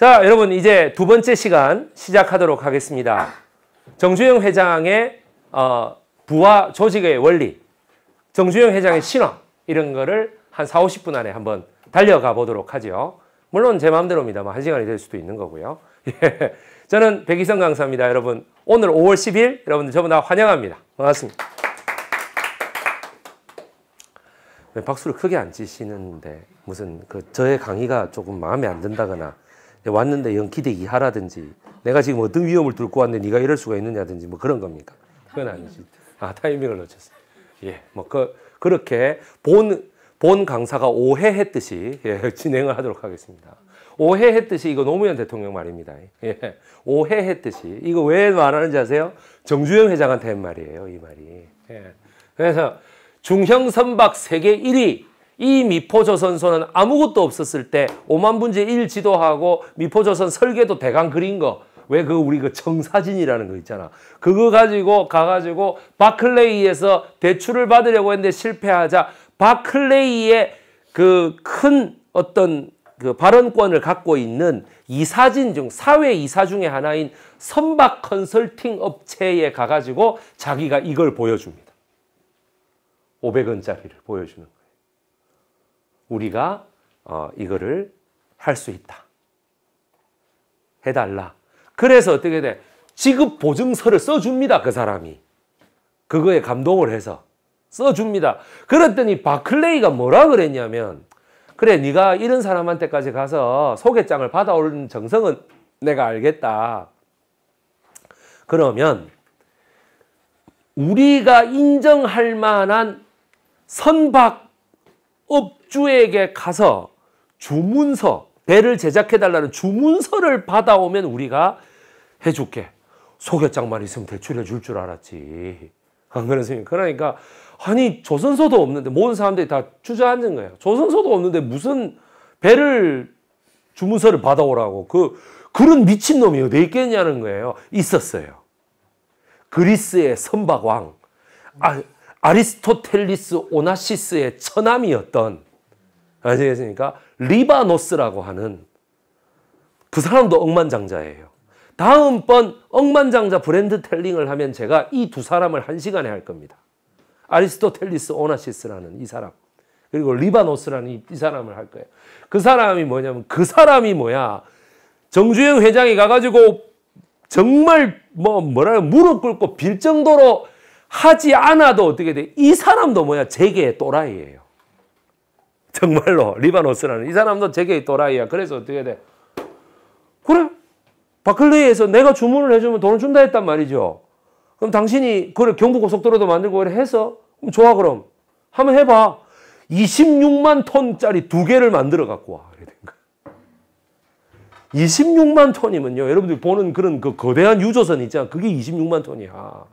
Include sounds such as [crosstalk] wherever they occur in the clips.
자, 여러분 이제 두 번째 시간 시작하도록 하겠습니다. 정주영 회장의 어, 부와 조직의 원리, 정주영 회장의 신화 이런 거를 한 4, 50분 안에 한번 달려가 보도록 하죠. 물론 제 마음대로입니다만 뭐 한 시간이 될 수도 있는 거고요. [laughs] 예. 저는 백이성 강사입니다. 여러분 오늘 5월 10일 여러분들 저분 다 환영합니다. 반갑습니다. 박수를 크게 안 치시는데 무슨 그 저의 강의가 조금 마음에 안 든다거나 왔는데 영 기대 이하라든지 내가 지금 어떤 위험을 뚫고 왔는데 네가 이럴 수가 있느냐든지 뭐 그런 겁니까? 그건 아니지. 아 타이밍을 놓쳤어 예, 뭐 그, 그렇게 본, 본 강사가 오해했듯이 예, [laughs] 진행을 하도록 하겠습니다. 오해했듯이 이거 노무현 대통령 말입니다. 예, 오해했듯이 이거 왜 말하는지 아세요? 정주영 회장한테 한 말이에요, 이 말이. 예, 그래서 중형 선박 세계 1위 이 미포조선소는 아무것도 없었을 때 5만 분의 1 지도하고 미포조선 설계도 대강 그린 거 왜 그 우리 그 정사진이라는 거 있잖아. 그거 가지고 가가지고 바클레이에서 대출을 받으려고 했는데 실패하자 바클레이의 그 큰 어떤 그 발언권을 갖고 있는 이사진 중 사회 이사 중의 하나인 선박 컨설팅 업체에 가가지고 자기가 이걸 보여줍니다. 500원짜리를 보여주는 거. 우리가 어, 이거를 할 수 있다. 해달라. 그래서 어떻게 돼? 지급 보증서를 써줍니다. 그 사람이. 그거에 감동을 해서 써줍니다. 그랬더니 바클레이가 뭐라 그랬냐면 그래 네가 이런 사람한테까지 가서 소개장을 받아오는 정성은 내가 알겠다. 그러면 우리가 인정할 만한 선박 업 백주에게 가서 주문서 배를 제작해 달라는 주문서를 받아오면 우리가 해줄게. 소개장만 있으면 대출해 줄 줄 알았지. 안 그러세요? 그러니까 아니 조선서도 없는데 모든 사람들이 다 주저앉은 거예요. 조선서도 없는데 무슨 배를 주문서를 받아오라고 그 그런 미친놈이 어디 있겠냐는 거예요. 있었어요. 그리스의 선박왕 아, 아리스토텔리스 오나시스의 처남이었던 아시겠습니까? 리바노스라고 하는 그 사람도 억만장자예요. 다음번 억만장자 브랜드 텔링을 하면 제가 이 두 사람을 한 시간에 할 겁니다. 아리스토텔리스 오나시스라는 이 사람 그리고 리바노스라는 이 사람을 할 거예요. 그 사람이 뭐냐면 그 사람이 뭐야 정주영 회장이 가가지고 정말 뭐 뭐랄 무릎 꿇고 빌 정도로 하지 않아도 어떻게 돼? 이 사람도 뭐야 재계 또라이예요. [laughs] 정말로 리바노스라는 이 사람도 제게 또라이야. 그래서 어떻게 돼? 그래. 바클레이에서 내가 주문을 해주면 돈을 준다 했단 말이죠. 그럼 당신이 그걸 경부고속도로도 만들고 해서 그럼 좋아 그럼 한번 해봐. 26만 톤짜리 두 개를 만들어 갖고 와. 이래 된거 26만 톤이면요. 여러분들 보는 그런 그 거대한 유조선 있잖아. 그게 26만 톤이야.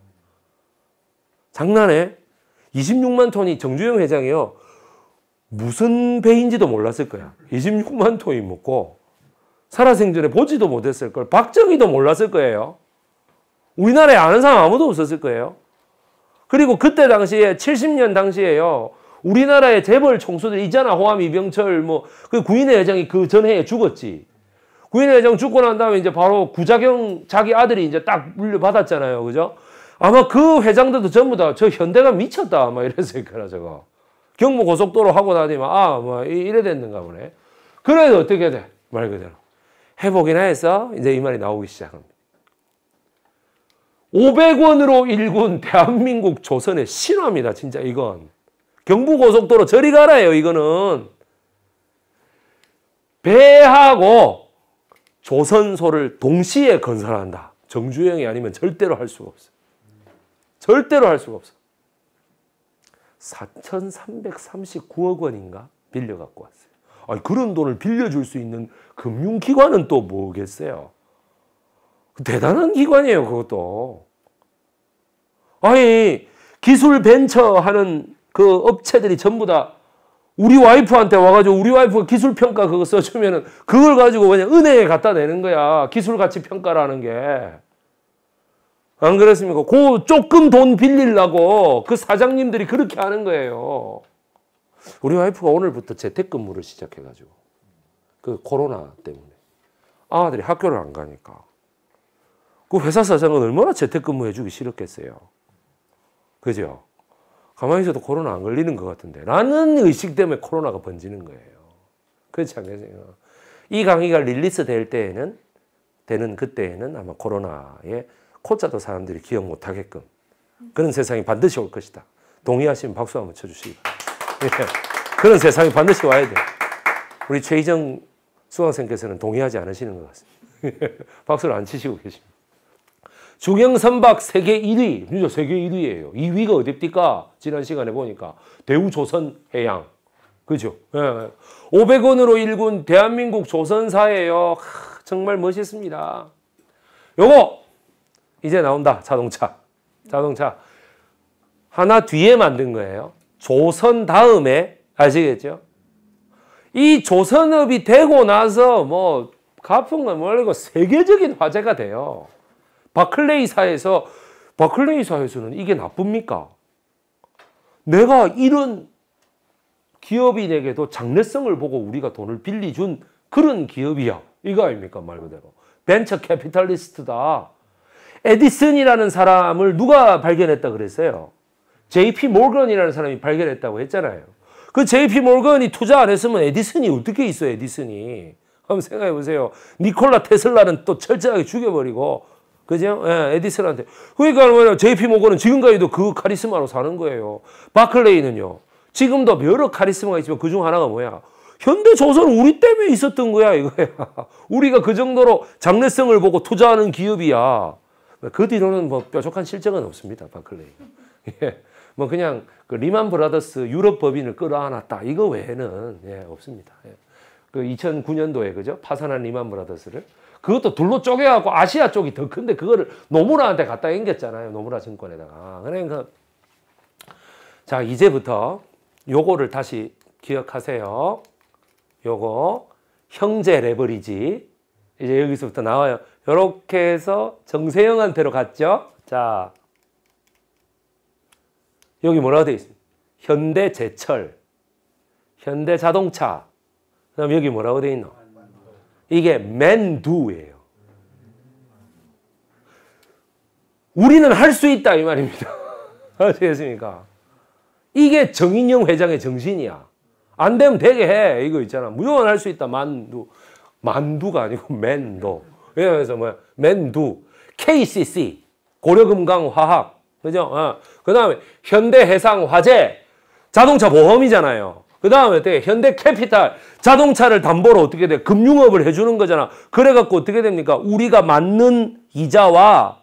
장난해? 26만 톤이 정주영 회장이요. 무슨 배인지도 몰랐을 거야. 26만 토이 묻고 살아생전에 보지도 못했을 걸 박정희도 몰랐을 거예요. 우리나라에 아는 사람 아무도 없었을 거예요. 그리고 그때 당시에 70년 당시에요. 우리나라의 재벌 총수들 있잖아. 호암, 이병철 뭐 그 구인회 회장이 그 전해에 죽었지. 구인회 회장 죽고 난 다음에 이제 바로 구자경 자기 아들이 이제 딱 물려받았잖아요. 그죠? 아마 그 회장들도 전부 다 저 현대가 미쳤다. 막 이랬을 거라 [laughs] 저거. 경부 고속도로 하고 나니면 아뭐 이래 됐는가 보네. 그래도 어떻게 돼? 말 그대로 해보기나 해서 이제 이 말이 나오기 시작합니다. 500원으로 일군 대한민국 조선의 신화입니다. 진짜 이건. 경부고속도로 저리 가라요. 이거는. 배하고 조선소를 동시에 건설한다. 정주영이 아니면 절대로 할 수가 없어요. 절대로 할 수가 없어요. 4,339억 원인가 빌려 갖고 왔어요. 아니, 그런 돈을 빌려줄 수 있는 금융기관은 또 뭐겠어요? 대단한 기관이에요, 그것도. 아니, 기술 벤처 하는 그 업체들이 전부 다 우리 와이프한테 와가지고 우리 와이프가 기술 평가 그거 써주면은 그걸 가지고 그냥 은행에 갖다 내는 거야. 기술 가치 평가라는 게. 안 그렇습니까? 그 조금 돈 빌리려고 그 사장님들이 그렇게 하는 거예요. 우리 와이프가 오늘부터 재택근무를 시작해가지고 그 코로나 때문에 아들이 학교를 안 가니까 그 회사 사장은 얼마나 재택근무 해주기 싫었겠어요. 그죠? 가만히 있어도 코로나 안 걸리는 것 같은데 라는 의식 때문에 코로나가 번지는 거예요. 그렇지 않겠어요? 이 강의가 릴리스 될 때에는 되는 그때에는 아마 코로나에 콧짜도 사람들이 기억 못하게끔 그런 세상이 반드시 올 것이다. 동의하시면 박수 한번 쳐주시기 바랍니다. 예. 그런 세상이 반드시 와야 돼요. 우리 최희정 수강생께서는 동의하지 않으시는 것 같습니다. 예. 박수를 안 치시고 계십니다. 중형선박 세계 1위, 진짜 세계 1위예요. 2위가 어딥니까? 지난 시간에 보니까 대우조선해양. 그죠? 예. 500원으로 일군 대한민국 조선사예요. 하, 정말 멋있습니다. 요거 이제 나온다. 자동차. 자동차. 하나 뒤에 만든 거예요. 조선 다음에 아시겠죠? 이 조선업이 되고 나서 뭐가품은뭐래고 세계적인 화제가 돼요. 바클레이사에서 바클레이사에서는 이게 나쁩니까? 내가 이런 기업인에게도 장래성을 보고 우리가 돈을 빌려준 그런 기업이야. 이거 아닙니까? 말 그대로. 벤처 캐피탈리스트다. 에디슨이라는 사람을 누가 발견했다 그랬어요? JP 몰건이라는 사람이 발견했다고 했잖아요. 그 JP 몰건이 투자 안 했으면 에디슨이 어떻게 있어 요 에디슨이. 한번 생각해 보세요. 니콜라 테슬라는 또 철저하게 죽여버리고 그죠? 예, 에디슨한테. 그러니까 뭐냐 JP 모건은 지금까지도 그 카리스마로 사는 거예요. 바클레이는요. 지금도 여러 카리스마가 있지만 그중 하나가 뭐야? 현대조선 우리 때문에 있었던 거야 이거야. [laughs] 우리가 그 정도로 장래성을 보고 투자하는 기업이야. 뭐 그 뒤로는 뭐 뾰족한 실적은 없습니다. 바클레이. [laughs] 예. 뭐 그냥 그 리만 브라더스 유럽 법인을 끌어안았다. 이거 외에는 예, 없습니다. 예. 그 2009년도에 그죠? 파산한 리만 브라더스를 그것도 둘로 쪼개갖고 아시아 쪽이 더 큰데 그거를 노무라한테 갖다 앵겼잖아요. 노무라 증권에다가. 그러니까 자, 이제부터 요거를 다시 기억하세요. 요거 형제 레버리지 이제 여기서부터 나와요. 이렇게 해서 정세영한테로 갔죠. 자, 여기 뭐라고 되어 있습니까? 현대제철, 현대자동차, 그 다음 여기 뭐라고 되어 있노? 이게 맨두예요. 우리는 할 수 있다 이 말입니다. [laughs] 아시겠습니까? 이게 정인영 회장의 정신이야. 안 되면 되게 해. 이거 있잖아. 무조건 할 수 있다. 만두. 만두가 아니고 맨도. 왜냐면서 뭐야? 맨두, KCC, 고려금강화학, 그죠? 어. 그 다음에 현대해상화재, 자동차 보험이잖아요. 그 다음에 어떻게 현대 캐피탈 자동차를 담보로 어떻게 돼 금융업을 해주는 거잖아 그래갖고 어떻게 됩니까 우리가 맞는 이자와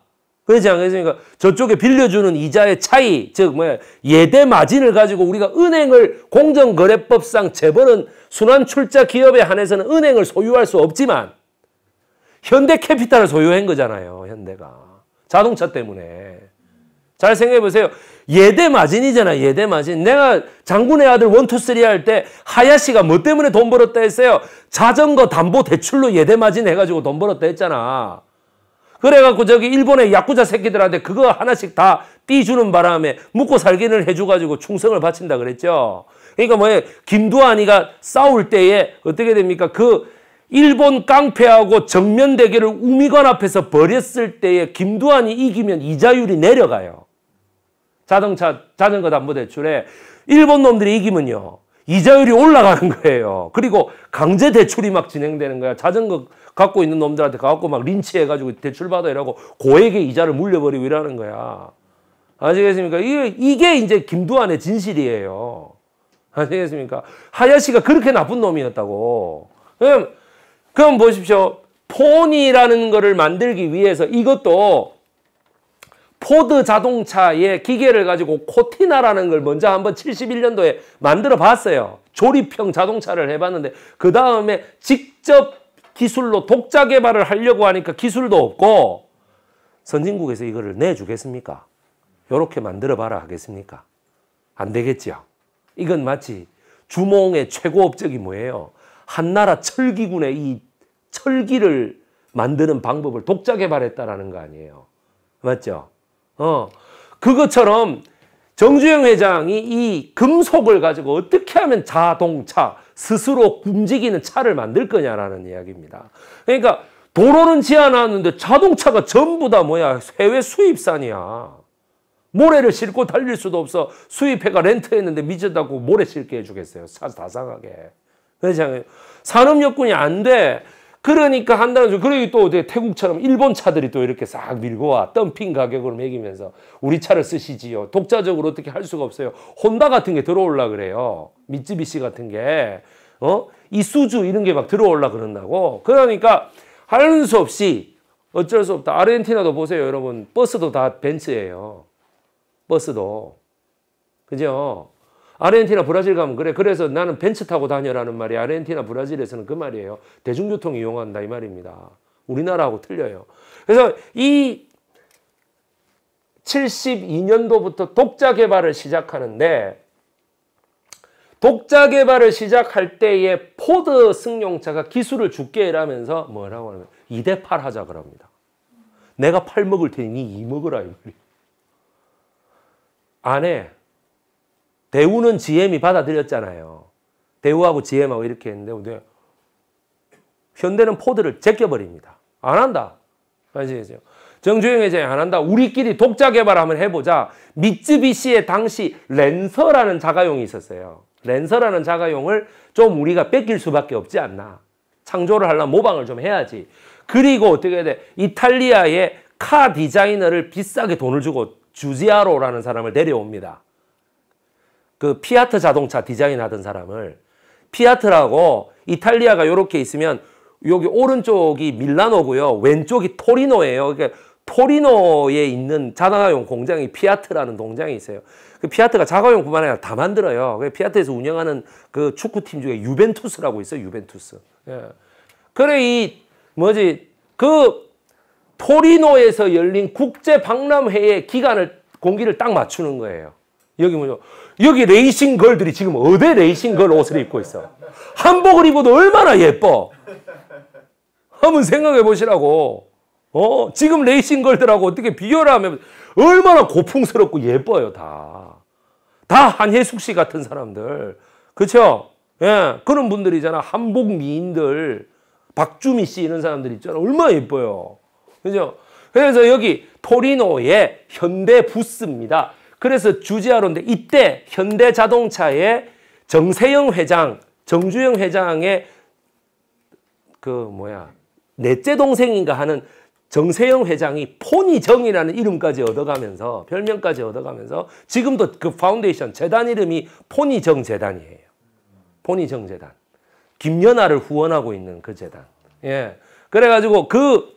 그렇지 않겠습니까 저쪽에 빌려주는 이자의 차이 즉 뭐야 예대 마진을 가지고 우리가 은행을 공정거래법상 재벌은 순환출자 기업에 한해서는 은행을 소유할 수 없지만 현대 캐피탈을 소유한 거잖아요. 현대가. 자동차 때문에. 잘 생각해 보세요. 예대 마진이잖아. 예대 마진. 내가 장군의 아들 원투쓰리 할 때 하야시가 뭐 때문에 돈 벌었다 했어요? 자전거 담보 대출로 예대 마진 해 가지고 돈 벌었다 했잖아. 그래 갖고 저기 일본의 야쿠자 새끼들한테 그거 하나씩 다 삐주는 바람에 묵고 살기를 해줘 가지고 충성을 바친다 그랬죠. 그러니까 뭐예 김두한이가 싸울 때에 어떻게 됩니까? 그 일본 깡패하고 정면 대결을 우미관 앞에서 벌였을 때에 김두한이 이기면 이자율이 내려가요. 자동차 자전거 담보 대출에 일본 놈들이 이기면요. 이자율이 올라가는 거예요. 그리고 강제 대출이 막 진행되는 거야. 자전거 갖고 있는 놈들한테 가갖고 막 린치해가지고 대출받아 이라고 고액의 이자를 물려버리고 이러는 거야. 아시겠습니까? 이게, 이게 이제 김두한의 진실이에요. 아시겠습니까? 하야시가 그렇게 나쁜 놈이었다고. 왜냐 음, 그럼 보십시오. 폰이라는 것을 만들기 위해서 이것도 포드 자동차의 기계를 가지고 코티나라는 걸 먼저 한번 71년도에 만들어 봤어요. 조립형 자동차를 해봤는데 그 다음에 직접 기술로 독자 개발을 하려고 하니까 기술도 없고 선진국에서 이거를 내주겠습니까? 이렇게 만들어봐라 하겠습니까? 안되겠죠 이건 마치 주몽의 최고업적이 뭐예요? 한나라 철기군의 이 철기를 만드는 방법을 독자 개발했다라는 거 아니에요. 맞죠? 어. 그것처럼 정주영 회장이 이 금속을 가지고 어떻게 하면 자동차, 스스로 움직이는 차를 만들 거냐라는 이야기입니다. 그러니까 도로는 지어놨는데 자동차가 전부 다 뭐야 해외 수입산이야. 모래를 싣고 달릴 수도 없어 수입해가 렌트했는데 미쳤다고 모래 싣게 해주겠어요. 차 다상하게. 그렇잖아요. 산업 여건이 안 돼. 그러니까 한다는 소리. 그러고또 태국처럼 일본 차들이 또 이렇게 싹 밀고 와. 덤핑 가격을 매기면서 우리 차를 쓰시지요. 독자적으로 어떻게 할 수가 없어요. 혼다 같은 게 들어올라 그래요. 미쯔비시 같은 게. 어? 이수주 이런 게 막 들어올라 그런다고. 그러니까 할 수 없이 어쩔 수 없다. 아르헨티나도 보세요, 여러분. 버스도 다 벤츠예요. 버스도. 그죠? 아르헨티나 브라질 가면 그래. 그래서 나는 벤츠 타고 다녀라는 말이 아르헨티나 브라질에서는 그 말이에요. 대중교통 이용한다 이 말입니다. 우리나라하고 틀려요. 그래서 이 72년도부터 독자 개발을 시작하는데 독자 개발을 시작할 때에 포드 승용차가 기술을 죽게 라면서 뭐라고 하면 2대 8 하자 그럽니다. 내가 팔 먹을 테니 니2 먹으라 이말이 안에 대우는 GM이 받아들였잖아요. 대우하고 GM하고 이렇게 했는데 근데 현대는 포드를 제껴버립니다. 안 한다. 아시겠죠? 정주영 회장이 안 한다. 우리끼리 독자 개발 한번 해보자. 미쯔비시의 당시 랜서라는 자가용이 있었어요. 랜서라는 자가용을 좀 우리가 뺏길 수밖에 없지 않나. 창조를 하려면 모방을 좀 해야지. 그리고 어떻게 해야 돼? 이탈리아의 카 디자이너를 비싸게 돈을 주고 주지아로라는 사람을 데려옵니다. 그 피아트 자동차 디자인하던 사람을 피아트라고 이탈리아가 이렇게 있으면 여기 오른쪽이 밀라노고요. 왼쪽이 토리노예요. 그러니까 토리노에 있는 자동화용 공장이 피아트라는 공장이 있어요. 그 피아트가 자가용뿐만 아니라 다 만들어요. 그 피아트에서 운영하는 그 축구팀 중에 유벤투스라고 있어요. 유벤투스. 예. 그래 이 뭐지 그 토리노에서 열린 국제 박람회의 기간을 공기를 딱 맞추는 거예요. 여기 뭐죠? 여기 레이싱 걸들이 지금 어디 레이싱 걸 옷을 입고 있어? 한복을 입어도 얼마나 예뻐. 한번 생각해 보시라고. 어, 지금 레이싱 걸들하고 어떻게 비교를 하면 얼마나 고풍스럽고 예뻐요, 다. 다 한혜숙 씨 같은 사람들. 그쵸? 예, 그런 분들이잖아. 한복 미인들. 박주미 씨 이런 사람들 있잖아. 얼마나 예뻐요. 그죠? 그래서 여기 토리노의 현대 부스입니다. 그래서 주지하러인데 이때 현대자동차의 정세영 회장, 정주영 회장의 그 뭐야 넷째 동생인가 하는 정세영 회장이 포니정이라는 이름까지 얻어가면서 별명까지 얻어가면서 지금도 그 파운데이션 재단 이름이 포니정 재단이에요. 포니정 재단. 김연아를 후원하고 있는 그 재단. 예. 그래가지고 그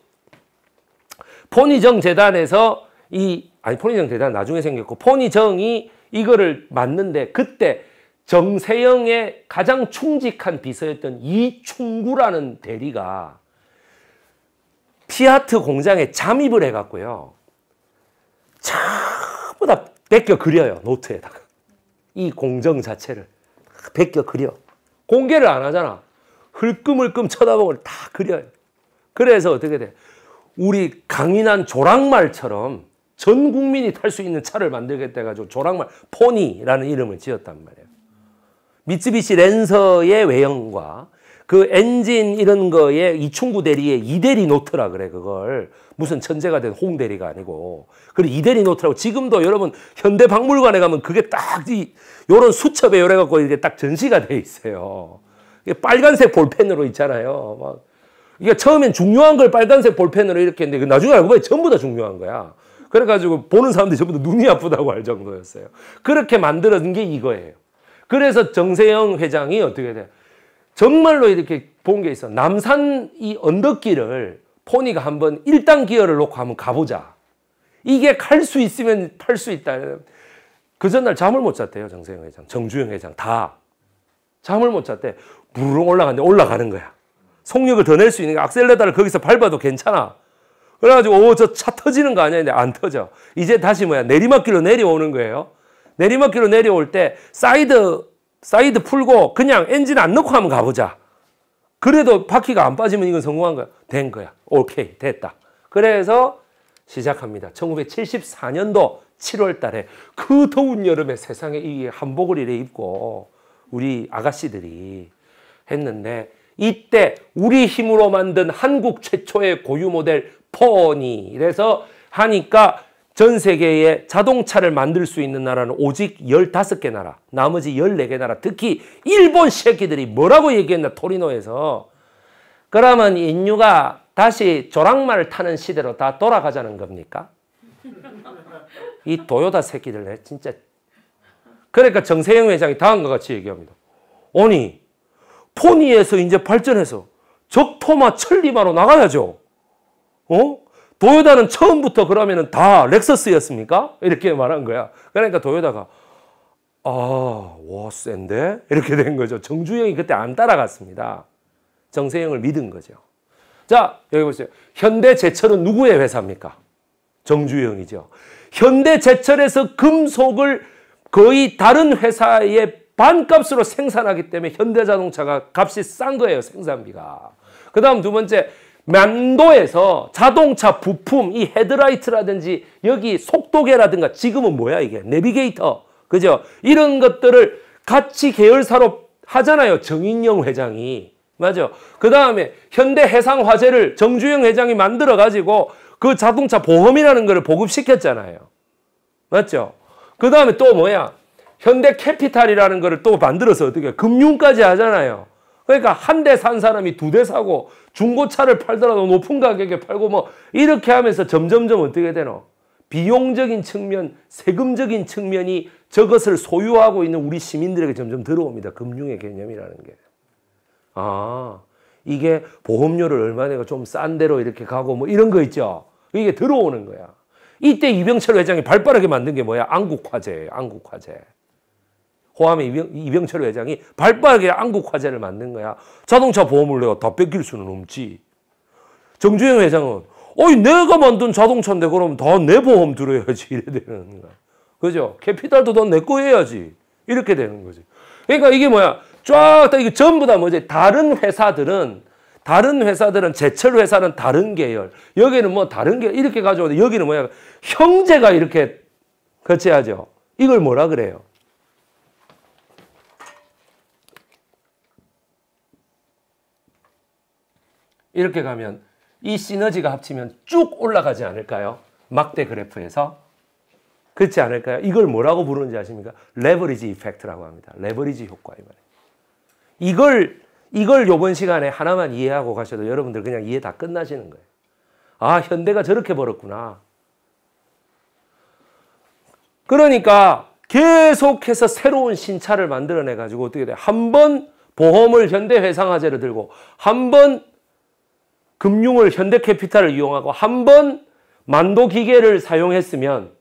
포니정 재단에서 이 아니 포이정 대단 나중에 생겼고 포니정이 이거를 맞는데 그때 정세영의 가장 충직한 비서였던 이충구라는 대리가 피아트 공장에 잠입을 해갖고요. 전부 다 베껴 그려요. 노트에다가. 이 공정 자체를. 베껴 그려. 공개를 안 하잖아. 흘끔흘끔 쳐다보고 다 그려요. 그래서 어떻게 돼? 우리 강인한 조랑말처럼 전 국민이 탈 수 있는 차를 만들겠다 해가지고 조랑말 포니라는 이름을 지었단 말이에요. 미쯔비시 랜서의 외형과 그 엔진 이런 거에 이충구 대리의 이대리 노트라 그래 그걸 무슨 천재가 된 홍대리가 아니고 그리고 이대리 노트라고 지금도 여러분 현대 박물관에 가면 그게 딱이 요런 수첩에 요래 갖고 이게 딱 전시가 돼 있어요. 이게 빨간색 볼펜으로 있잖아요. 막 이게 처음엔 중요한 걸 빨간색 볼펜으로 이렇게 했는데 나중에 알고 보니 전부 다 중요한 거야. 그래가지고 보는 사람들이 전부 다 눈이 아프다고 할 정도였어요. 그렇게 만들어진 게 이거예요. 그래서 정세영 회장이 어떻게 돼? 정말로 이렇게 본 게 있어. 남산 이 언덕길을 포니가 한번 일당 기어를 놓고 한번 가보자. 이게 갈 수 있으면 팔 수 있다. 그 전날 잠을 못 잤대요. 정세영 회장, 정주영 회장 다 잠을 못 잤대. 무르릉 올라갔는데 올라가는 거야. 속력을 더 낼 수 있는 게 악셀레다를 거기서 밟아도 괜찮아. 그래가지고 오저 차 터지는 거 아니야? 근데 안 터져. 이제 다시 뭐야 내리막길로 내려오는 거예요. 내리막길로 내려올 때 사이드 사이드 풀고 그냥 엔진 안 넣고 한번 가보자. 그래도 바퀴가 안 빠지면 이건 성공한 거야. 된 거야. 오케이 됐다. 그래서 시작합니다. 1974년도 7월 달에 그 더운 여름에 세상에 이 한복을 이래 입고 우리 아가씨들이 했는데 이때 우리 힘으로 만든 한국 최초의 고유 모델 포니 이래서 하니까 전 세계에 자동차를 만들 수 있는 나라는 오직 15개 나라, 나머지 14개 나라, 특히 일본 새끼들이 뭐라고 얘기했나, 토리노에서. 그러면 인류가 다시 조랑말 타는 시대로 다 돌아가자는 겁니까? 이 도요다 새끼들, 진짜. 그러니까 정세영 회장이 다음과 같이 얘기합니다. 아니, 포니에서 이제 발전해서 적토마 천리마로 나가야죠. 어? 도요다는 처음부터 그러면은 다 렉서스였습니까? 이렇게 말한 거야. 그러니까 도요다가 아, 와 센데? 이렇게 된 거죠. 정주영이 그때 안 따라갔습니다. 정세영을 믿은 거죠. 자, 여기 보세요. 현대제철은 누구의 회사입니까? 정주영이죠. 현대제철에서 금속을 거의 다른 회사의 반값으로 생산하기 때문에 현대자동차가 값이 싼 거예요. 생산비가. 그 다음 두 번째 면도에서 자동차 부품 이 헤드라이트라든지 여기 속도계라든가 지금은 뭐야 이게 내비게이터 그죠 이런 것들을 같이 계열사로 하잖아요 정인영 회장이 맞아 그 다음에 현대해상화재를 정주영 회장이 만들어 가지고 그 자동차 보험이라는 거를 보급시켰잖아요 맞죠 그 다음에 또 뭐야 현대캐피탈이라는 거를 또 만들어서 어떻게 금융까지 하잖아요 그러니까 한 대 산 사람이 두 대 사고 중고차를 팔더라도 뭐 높은 가격에 팔고 뭐 이렇게 하면서 점점점 어떻게 되노? 비용적인 측면, 세금적인 측면이 저것을 소유하고 있는 우리 시민들에게 점점 들어옵니다. 금융의 개념이라는 게. 아, 이게 보험료를 얼마 내고 좀싼 데로 이렇게 가고 뭐 이런 거 있죠. 이게 들어오는 거야. 이때 이병철 회장이 발빠르게 만든 게 뭐야? 안국화제예요안국화제 호암의 이병, 이병철 회장이 발빠르게 안국 화재를 만든 거야. 자동차 보험을 내가 다 뺏길 수는 없지. 정주영 회장은 어이 내가 만든 자동차인데 그럼 다내 보험 들어야지 [laughs] 이래 되는 거야. 그죠? 캐피탈도 다내거 해야지. 이렇게 되는 거지. 그러니까 이게 뭐야? 쫙다 이게 전부 다 뭐지? 다른 회사들은 다른 회사들은 제철 회사는 다른 계열. 여기는 뭐 다른 계열 이렇게 가져오는데 여기는 뭐야? 형제가 이렇게 거쳐야죠. 이걸 뭐라 그래요? 이렇게 가면 이 시너지가 합치면 쭉 올라가지 않을까요? 막대 그래프에서. 그렇지 않을까요? 이걸 뭐라고 부르는지 아십니까? 레버리지 이펙트라고 합니다. 레버리지 효과 이걸 이걸 요번 시간에 하나만 이해하고 가셔도 여러분들 그냥 이해 다 끝나시는 거예요. 아, 현대가 저렇게 벌었구나. 그러니까 계속해서 새로운 신차를 만들어내 가지고 어떻게 돼? 한번 보험을 현대 회상화제로 들고 한번 금융을 현대캐피탈을 이용하고 한 번 만도 기계를 사용했으면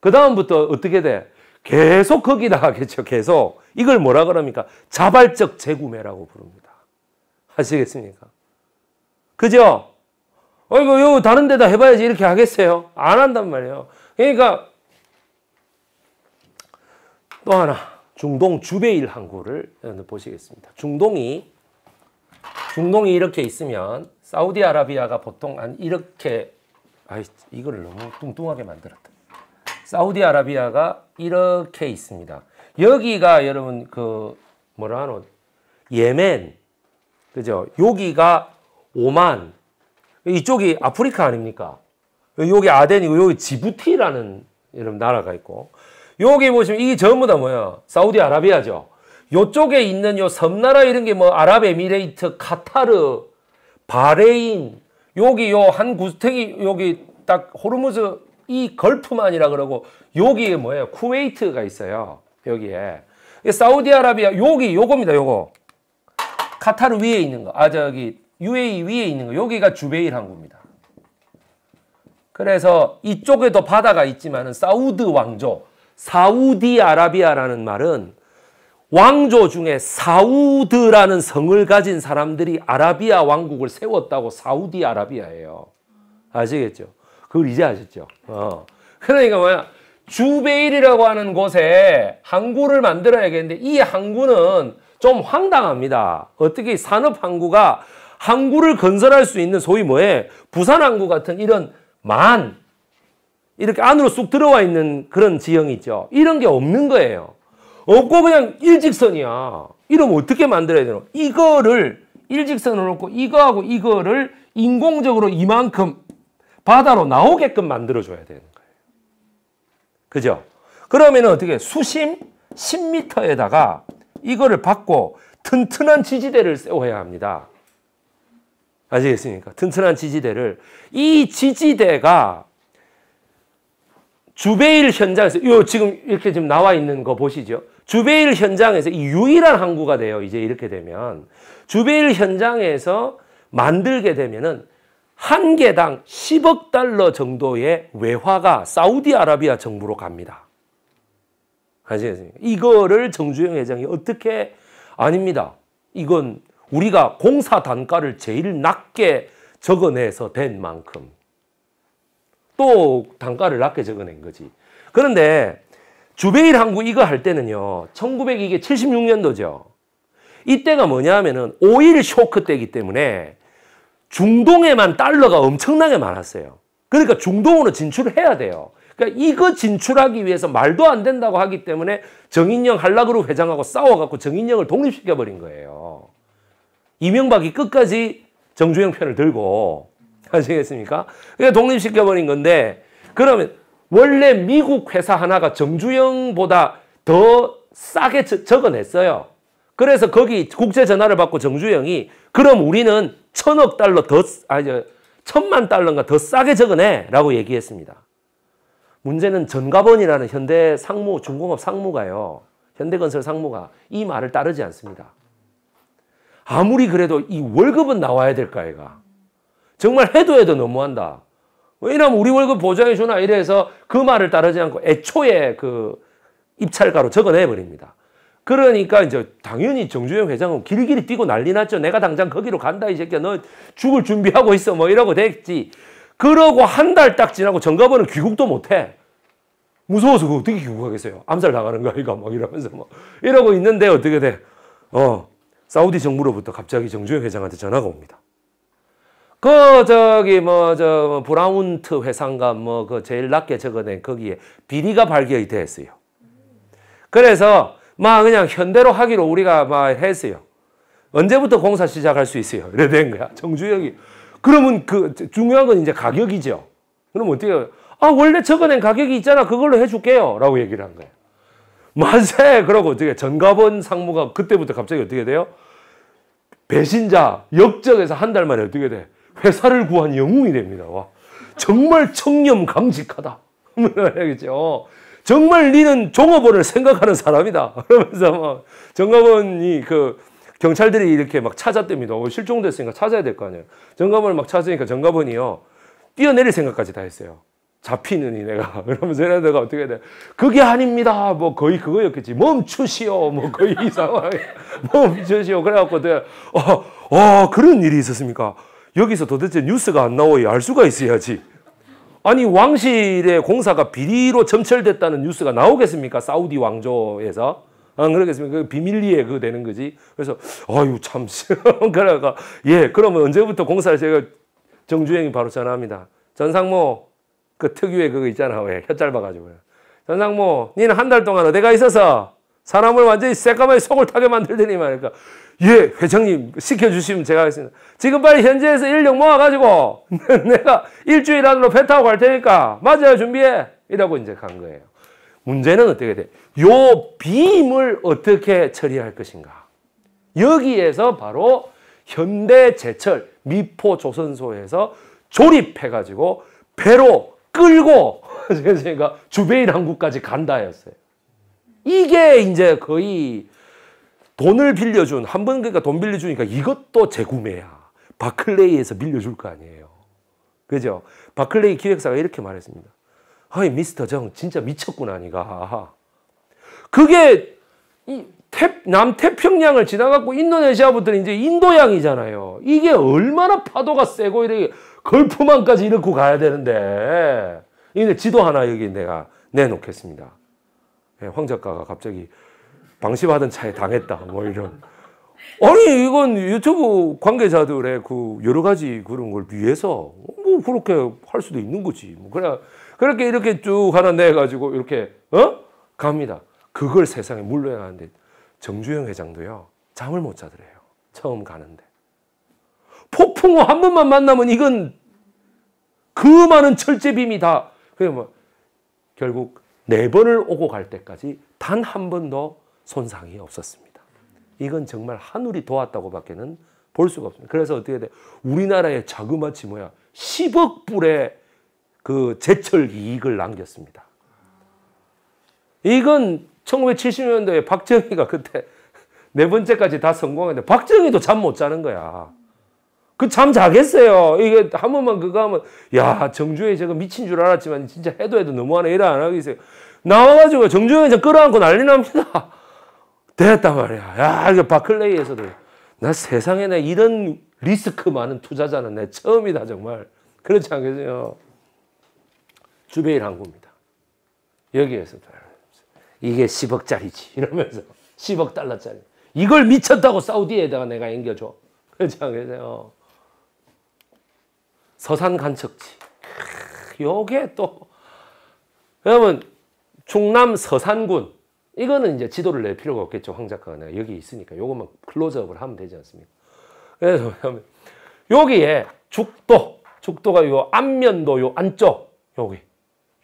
그 다음부터 어떻게 돼? 계속 거기 나가겠죠. 계속. 이걸 뭐라 그럽니까? 자발적 재구매라고 부릅니다. 아시겠습니까? 그죠? 어이구, 요 다른 데다 해봐야지 이렇게 하겠어요? 안 한단 말이에요. 그러니까 또 하나 중동 주베일 항구를 보시겠습니다. 중동이 중동이 이렇게 있으면 사우디아라비아가 보통 한 이렇게 아이 이걸 너무 뚱뚱하게 만들었다. 사우디아라비아가 이렇게 있습니다. 여기가 여러분 그 뭐라 하노 예멘 그죠? 여기가 오만 이쪽이 아프리카 아닙니까? 여기 아덴이고 여기 지부티라는 이런 나라가 있고 여기 보시면 이게 전부 다 뭐야? 사우디아라비아죠. 요쪽에 있는 요 섬나라 이런 게 뭐 아랍에미레이트, 카타르 바레인 여기 요 한 구스택이 여기 딱 호르무즈 이 걸프만이라 그러고 여기에 뭐예요? 쿠웨이트가 있어요. 여기에 사우디아라비아 여기 요겁니다. 요거 카타르 위에 있는 거. 아 저기 UAE 위에 있는 거. 여기가 주베일 항구입니다. 그래서 이쪽에도 바다가 있지만은 사우드 왕조 사우디아라비아라는 말은 왕조 중에 사우드라는 성을 가진 사람들이 아라비아 왕국을 세웠다고 사우디아라비아예요. 아시겠죠? 그걸 이제 아셨죠? 어. 그러니까 뭐야? 주베일이라고 하는 곳에 항구를 만들어야겠는데 이 항구는 좀 황당합니다. 어떻게 산업 항구가 항구를 건설할 수 있는 소위 뭐에 부산 항구 같은 이런 만 이렇게 안으로 쑥 들어와 있는 그런 지형이 있죠. 이런 게 없는 거예요. 없고 그냥 일직선이야. 이러면 어떻게 만들어야 되노? 이거를 일직선을 놓고 이거하고 이거를 인공적으로 이만큼 바다로 나오게끔 만들어줘야 되는 거예요. 그죠? 그러면 어떻게 수심 10m에다가 이거를 받고 튼튼한 지지대를 세워야 합니다. 아시겠습니까? 튼튼한 지지대를 이 지지대가 주베일 현장에서 요 지금 이렇게 지금 나와 있는 거 보시죠. 주베일 현장에서 이 유일한 항구가 돼요. 이제 이렇게 되면 주베일 현장에서 만들게 되면은 한 개당 10억 달러 정도의 외화가 사우디아라비아 정부로 갑니다. 아시겠습니까? 이거를 정주영 회장이 어떻게 아닙니다. 이건 우리가 공사 단가를 제일 낮게 적어내서 된 만큼 또 단가를 낮게 적어낸 거지. 그런데 주베일 항구 이거 할 때는요. 1976년도죠. 이때가 뭐냐 하면은 오일 쇼크 때이기 때문에 중동에만 달러가 엄청나게 많았어요. 그러니까 중동으로 진출을 해야 돼요. 그러니까 이거 진출하기 위해서 말도 안 된다고 하기 때문에 정인영 한라그룹 회장하고 싸워갖고 정인영을 독립시켜버린 거예요. 이명박이 끝까지 정주영 편을 들고 [laughs] 아시겠습니까? 그게 독립시켜버린 건데 그러면 원래 미국 회사 하나가 정주영보다 더 싸게 적어냈어요. 그래서 거기 국제 전화를 받고 정주영이 그럼 우리는 천억 달러 더 아니 천만 달러인가 더 싸게 적어내라고 얘기했습니다. 문제는 전가본이라는 현대 상무 중공업 상무가요. 현대건설 상무가 이 말을 따르지 않습니다. 아무리 그래도 이 월급은 나와야 될까 얘가. 정말 해도 해도 너무한다. 왜냐하면 우리 월급 보장해주나 이래서 그 말을 따르지 않고 애초에 그 입찰가로 적어내버립니다. 그러니까 이제 당연히 정주영 회장은 길길이 뛰고 난리 났죠. 내가 당장 거기로 간다 이 새끼야. 너 죽을 준비하고 있어 뭐 이러고 됐지. 그러고 한 달 딱 지나고 정가보는 귀국도 못해. 무서워서 그 어떻게 귀국하겠어요? 암살 당하는 거 아이가 막 이러면서 막 뭐 이러고 있는데 어떻게 돼? 어 사우디 정부로부터 갑자기 정주영 회장한테 전화가 옵니다. 그 저기 뭐저 뭐 브라운트 회상가뭐 그 제일 낮게 적어낸 거기에 비리가 발견이 됐어요. 그래서 막 그냥 현대로 하기로 우리가 막 했어요. 언제부터 공사 시작할 수 있어요? 이래 된 거야. 정주영이. 그러면 그 중요한 건 이제 가격이죠. 그럼 어떻게 해요? 아 원래 적어낸 가격이 있잖아. 그걸로 해줄게요. 라고 얘기를 한 거예요. 만세! 그러고 어떻게 전가본 상무가 그때부터 갑자기 어떻게 돼요? 배신자 역적에서 한 달 만에 어떻게 돼? 회사를 구한 영웅이 됩니다. 와. 정말 청렴 강직하다. 알겠죠? [laughs] 뭐 정말 니는 종업원을 생각하는 사람이다. [laughs] 그러면서 막 정감원이 그 경찰들이 이렇게 막 찾았답니다. 어, 실종됐으니까 찾아야 될 거 아니에요. 정감원을 막 찾으니까 정감원이요. 뛰어내릴 생각까지 다 했어요. 잡히는 이내가 [laughs] 그러면서 얘네가 어떻게 돼? 그게 아닙니다. 뭐 거의 그거였겠지. 멈추시오. 뭐 거의 이 상황에 멈추시오. 그래갖고 어, 어 그런 일이 있었습니까? 여기서 도대체 뉴스가 안 나와요. 알 수가 있어야지. 아니 왕실의 공사가 비리로 점철됐다는 뉴스가 나오겠습니까? 사우디 왕조에서. 아, 안 그러겠습니까? 그 비밀리에 그거 되는 거지. 그래서 아유 참 [laughs] 그러니까 예 그러면 언제부터 공사를 제가 정주행이 바로 전화합니다. 전상모 그 특유의 그거 있잖아 왜혀 짧아가지고 전상모 니는 한 달 동안 어디가 있어서 사람을 완전히 새까맣게 속을 타게 만들더니만 말이 그러니까 예, 회장님, 시켜주시면 제가 하겠습니다. 지금 빨리 현지에서 인력 모아가지고, [laughs] 내가 일주일 안으로 배 타고 갈 테니까, 맞아요, 준비해. 이라고 이제 간 거예요. 문제는 어떻게 돼? 요 빔을 어떻게 처리할 것인가? 여기에서 바로 현대제철 미포조선소에서 조립해가지고 배로 끌고 [laughs] 주베일 항구까지 간다였어요. 이게 이제 거의 돈을 빌려준 한 번 그러니까 돈 빌려주니까 이것도 재구매야. 바클레이에서 빌려줄 거 아니에요. 그죠? 바클레이 기획사가 이렇게 말했습니다. 아이 미스터 정 진짜 미쳤구나 니가. 그게 이 태, 남태평양을 지나갔고 인도네시아부터는 이제 인도양이잖아요. 이게 얼마나 파도가 세고 이렇게 걸프만까지 이렇고 가야 되는데. 이제 지도 하나 여기 내가 내놓겠습니다. 예, 황 작가가 갑자기 방심하던 차에 당했다. 뭐 이런. 아니 이건 유튜브 관계자들의 그 여러 가지 그런 걸위해서뭐 그렇게 할 수도 있는 거지. 뭐 그래 그렇게 이렇게 쭉 하나 내 가지고 이렇게 어 갑니다. 그걸 세상에 물러야 하는데 정주영 회장도요 잠을 못 자더래요. 처음 가는데 폭풍우 한 번만 만나면 이건 그 많은 철제빔이 다 그냥 뭐 결국 네 번을 오고 갈 때까지 단 한 번도 손상이 없었습니다. 이건 정말 하늘이 도왔다고 밖에는 볼 수가 없습니다. 그래서 어떻게 돼? 우리나라의 자그마치 뭐야? 10억 불의 그 제철 이익을 남겼습니다. 이건 1970년도에 박정희가 그때 네 번째까지 다 성공했는데 박정희도 잠 못 자는 거야. 그 잠 자겠어요. 이게 한 번만 그거 하면 야 정주영이 제가 미친 줄 알았지만 진짜 해도 해도 너무하네 이안 하고 있어요. 나와가지고 정주영 이 끌어안고 난리 납니다. 됐단 말이야. 야, 이거 바클레이에서도 나 세상에 내 이런 리스크 많은 투자자는 내 처음이다 정말. 그렇지 않겠어요? 주베일 항구입니다. 여기에서 이게 10억짜리지 [laughs] 이러면서 10억 달러짜리 이걸 미쳤다고 사우디에다가 내가 앵겨줘. 그렇지 않겠어요? 서산 간척지. 요게 또 여러분 충남 서산군 이거는 이제 지도를 낼 필요가 없겠죠. 황작가가 내가 여기 있으니까 요것만 클로즈업을 하면 되지 않습니까? 그래서 뭐냐면 여기에 죽도, 죽도가 요 앞면도 요 안쪽 여기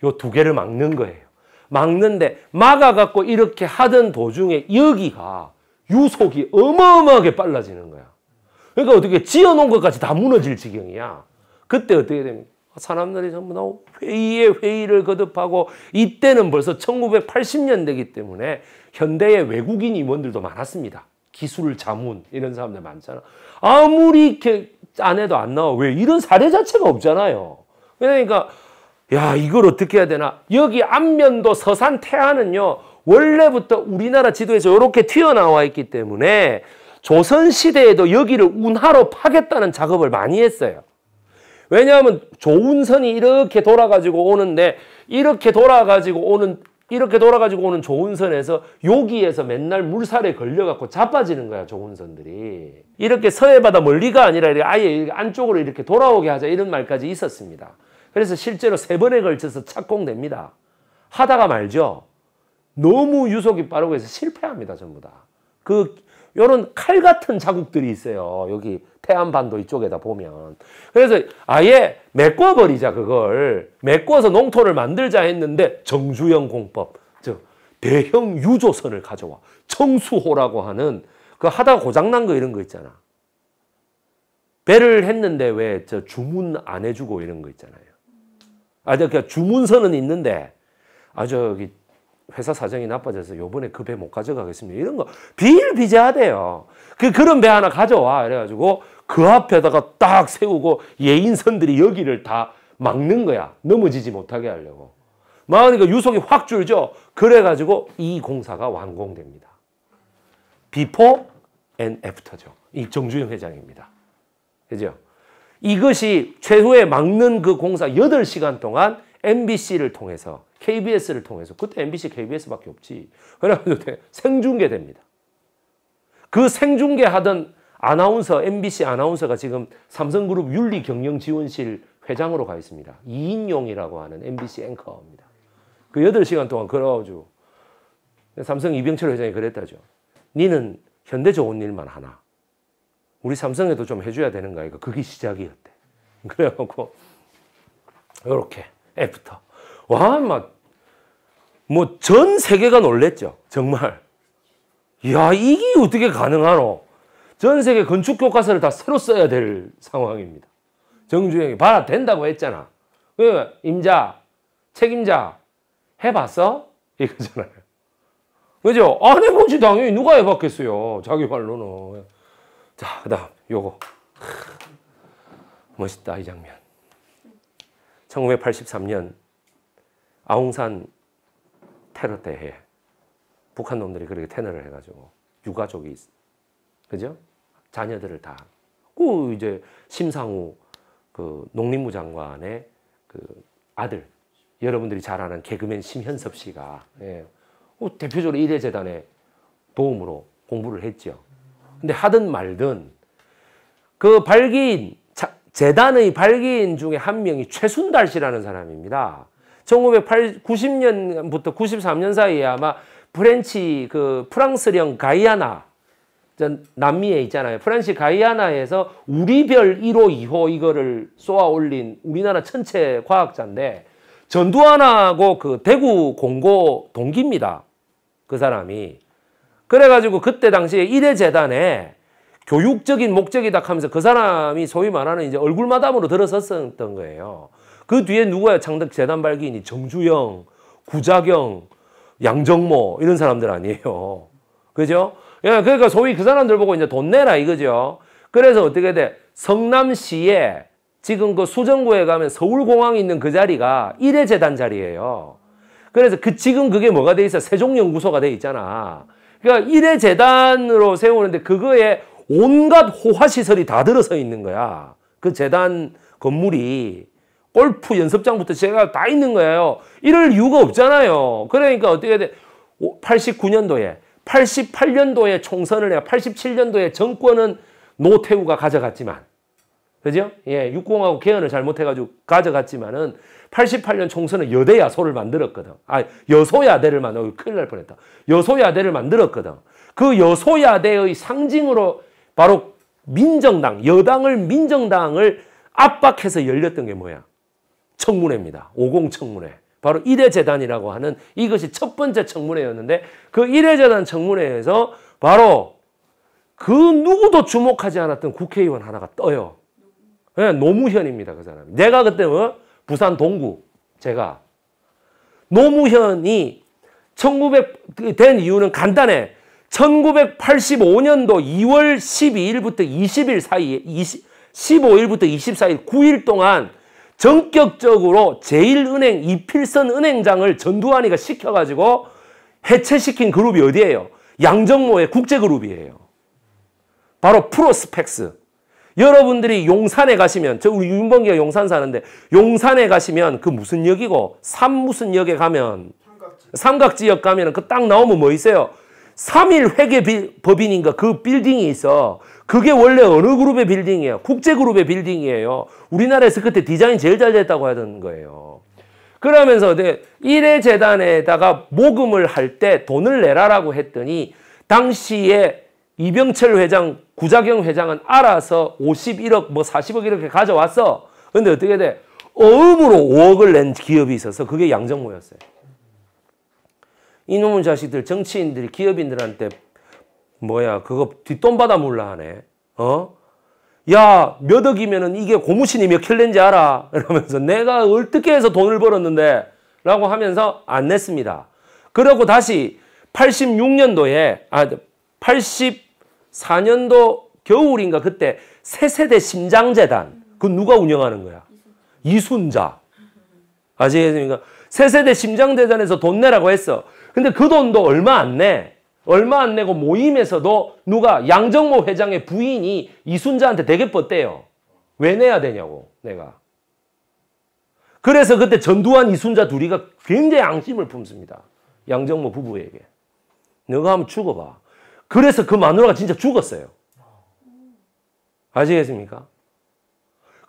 요 두 개를 막는 거예요. 막는데 막아갖고 이렇게 하던 도중에 여기가 유속이 어마어마하게 빨라지는 거야. 그러니까 어떻게 지어놓은 것까지 다 무너질 지경이야. 그때 어떻게 됩니까? 사람들이 전부 다 회의에 회의를 거듭하고 이때는 벌써 1980년대이기 때문에 현대의 외국인 임원들도 많았습니다. 기술 자문 이런 사람들 많잖아. 아무리 이렇게 안 해도 안 나와. 왜? 이런 사례 자체가 없잖아요. 그러니까 야 이걸 어떻게 해야 되나. 여기 안면도 서산 태안은요. 원래부터 우리나라 지도에서 이렇게 튀어나와 있기 때문에 조선시대에도 여기를 운하로 파겠다는 작업을 많이 했어요. 왜냐하면 좋은 선이 이렇게 돌아가지고 오는데 이렇게 돌아가지고 오는 이렇게 돌아가지고 오는 좋은 선에서 여기에서 맨날 물살에 걸려갖고 자빠지는 거야 좋은 선들이 이렇게 서해 바다 멀리가 아니라 아예 안쪽으로 이렇게 돌아오게 하자 이런 말까지 있었습니다. 그래서 실제로 세 번에 걸쳐서 착공됩니다. 하다가 말죠. 너무 유속이 빠르고 해서 실패합니다 전부 다. 그 이런 칼 같은 자국들이 있어요. 여기 태안반도 이쪽에다 보면. 그래서 아예 메꿔버리자 그걸. 메꿔서 농토를 만들자 했는데 정주영 공법. 즉 대형 유조선을 가져와. 청수호라고 하는 그 하다 고장난 거 이런 거 있잖아. 배를 했는데 왜 저 주문 안 해주고 이런 거 있잖아요. 아, 저 그러니까 주문서는 있는데 아 저기 회사 사정이 나빠져서 요번에 그 배 못 가져가겠습니다. 이런 거 비일비재하대요. 그 그런 배 하나 가져와. 그래가지고 그 앞에다가 딱 세우고 예인선들이 여기를 다 막는 거야. 넘어지지 못하게 하려고. 막으니까 유속이 확 줄죠. 그래가지고 이 공사가 완공됩니다. 비포 앤 애프터죠. 이 정주영 회장입니다. 그죠? 이것이 최후에 막는 그 공사 8시간 동안 MBC를 통해서 KBS를 통해서 그때 MBC, KBS밖에 없지. 그래가지고 생중계됩니다. 그 생중계하던 아나운서, MBC 아나운서가 지금 삼성그룹 윤리경영지원실 회장으로 가 있습니다. 이인용이라고 하는 MBC 앵커입니다. 그 8시간 동안 걸어가지고 삼성 이병철 회장이 그랬다죠. 니는 현대 좋은 일만 하나. 우리 삼성에도 좀 해줘야 되는 거 아이가. 그게 시작이었대. 그래갖고 요렇게 애프터. 와, 막, 뭐, 전 세계가 놀랬죠. 정말. 야, 이게 어떻게 가능하노? 전 세계 건축 교과서를 다 새로 써야 될 상황입니다. 정주영이 봐라, 된다고 했잖아. 그, 임자, 책임자, 해봤어? 이거잖아요. 그죠? 안 해보지, 당연히. 누가 해봤겠어요. 자기 말로는. 자, 그 다음, 요거. 멋있다, 이 장면. 1983년 아웅산 테러 때에 북한 놈들이 그렇게 테러를 해가지고 유가족이 그죠? 자녀들을 다. 그 이제 심상우 그 농림부 장관의 그 아들 여러분들이 잘 아는 개그맨 심현섭 씨가 예, 어, 대표적으로 이례재단의 도움으로 공부를 했죠. 근데 하든 말든 그 발기인 재단의 발기인 중에 한 명이 최순달 씨라는 사람입니다. 1990년부터 93년 사이에 아마 프렌치 그 프랑스령 가이아나 남미에 있잖아요. 프랑스 가이아나에서 우리별 1호, 2호 이거를 쏘아 올린 우리나라 천체 과학자인데 전두환하고 그 대구 공고 동기입니다. 그 사람이. 그래가지고 그때 당시에 1회 재단에 교육적인 목적이다 하면서 그 사람이 소위 말하는 이제 얼굴마담으로 들어섰었던 거예요. 그 뒤에 누구야? 창덕 재단 발기인이 정주영, 구자경, 양정모 이런 사람들 아니에요. 그죠? 예, 그러니까 소위 그 사람들 보고 이제 돈 내라 이거죠. 그래서 어떻게 돼? 성남시에 지금 그 수정구에 가면 서울공항이 있는 그 자리가 일회재단 자리예요. 그래서 그 지금 그게 뭐가 돼 있어? 세종연구소가 돼 있잖아. 그러니까 일회재단으로 세우는데 그거에 온갖 호화시설이 다 들어서 있는 거야. 그 재단 건물이 골프 연습장부터 제가 다 있는 거예요. 이럴 이유가 없잖아요. 그러니까 어떻게 해야 돼? 89년도에 88년도에 총선을 해요. 87년도에 정권은 노태우가 가져갔지만 그죠? 예, 육공하고 개헌을 잘못해가지고 가져갔지만은 88년 총선은 여대야소를 만들었거든. 아, 여소야대를 만들어 큰일 날 뻔했다. 여소야대를 만들었거든. 그 여소야대의 상징으로 바로 민정당, 여당을 민정당을 압박해서 열렸던 게 뭐야? 청문회입니다. 50 청문회. 바로 이례재단이라고 하는 이것이 첫 번째 청문회였는데 그 이례재단 청문회에서 바로 그 누구도 주목하지 않았던 국회의원 하나가 떠요. 네, 노무현입니다. 그사람 내가 그때 뭐? 부산 동구. 제가. 노무현이 1900된 그 이유는 간단해. 1985년도 2월 12일부터 20일 사이에 20, 15일부터 24일 9일 동안 전격적으로 제1은행 이필선 은행장을 전두환이가 시켜가지고 해체시킨 그룹이 어디예요? 양정모의 국제그룹이에요. 바로 프로스펙스. 여러분들이 용산에 가시면 저 우리 윤범기가 용산 사는데 용산에 가시면 그 무슨 역이고 삼 무슨 역에 가면 삼각지역 가면 그 딱 나오면 뭐 있어요? 3일 회계 법인인가 그 빌딩이 있어. 그게 원래 어느 그룹의 빌딩이에요? 국제그룹의 빌딩이에요. 우리나라에서 그때 디자인 제일 잘 됐다고 하던 거예요. 그러면서 일회 재단에다가 모금을 할 때 돈을 내라라고 했더니 당시에 이병철 회장, 구자경 회장은 알아서 51억, 뭐 40억 이렇게 가져왔어. 근데 어떻게 돼? 어음으로 5억을 낸 기업이 있어서 그게 양정모였어요. 이놈의 자식들 정치인들이 기업인들한테 뭐야 그거 뒷돈 받아 몰라 하네. 어? 야, 몇 억이면은 이게 고무신이 몇킬렌지 알아? [laughs] 이러면서 내가 어떻게 해서 돈을 벌었는데? 라고 하면서 안 냈습니다. 그러고 다시 86년도에, 아, 84년도 겨울인가 그때 세세대 심장재단. 그 누가 운영하는 거야? 이순자. 아시겠습니까? 세세대 심장재단에서 돈 내라고 했어. 근데 그 돈도 얼마 안 내. 얼마 안 내고 모임에서도 누가 양정모 회장의 부인이 이순자한테 되게 뻗대요. 왜 내야 되냐고 내가. 그래서 그때 전두환 이순자 둘이가 굉장히 앙심을 품습니다. 양정모 부부에게. 너가 한번 죽어봐. 그래서 그 마누라가 진짜 죽었어요. 아시겠습니까?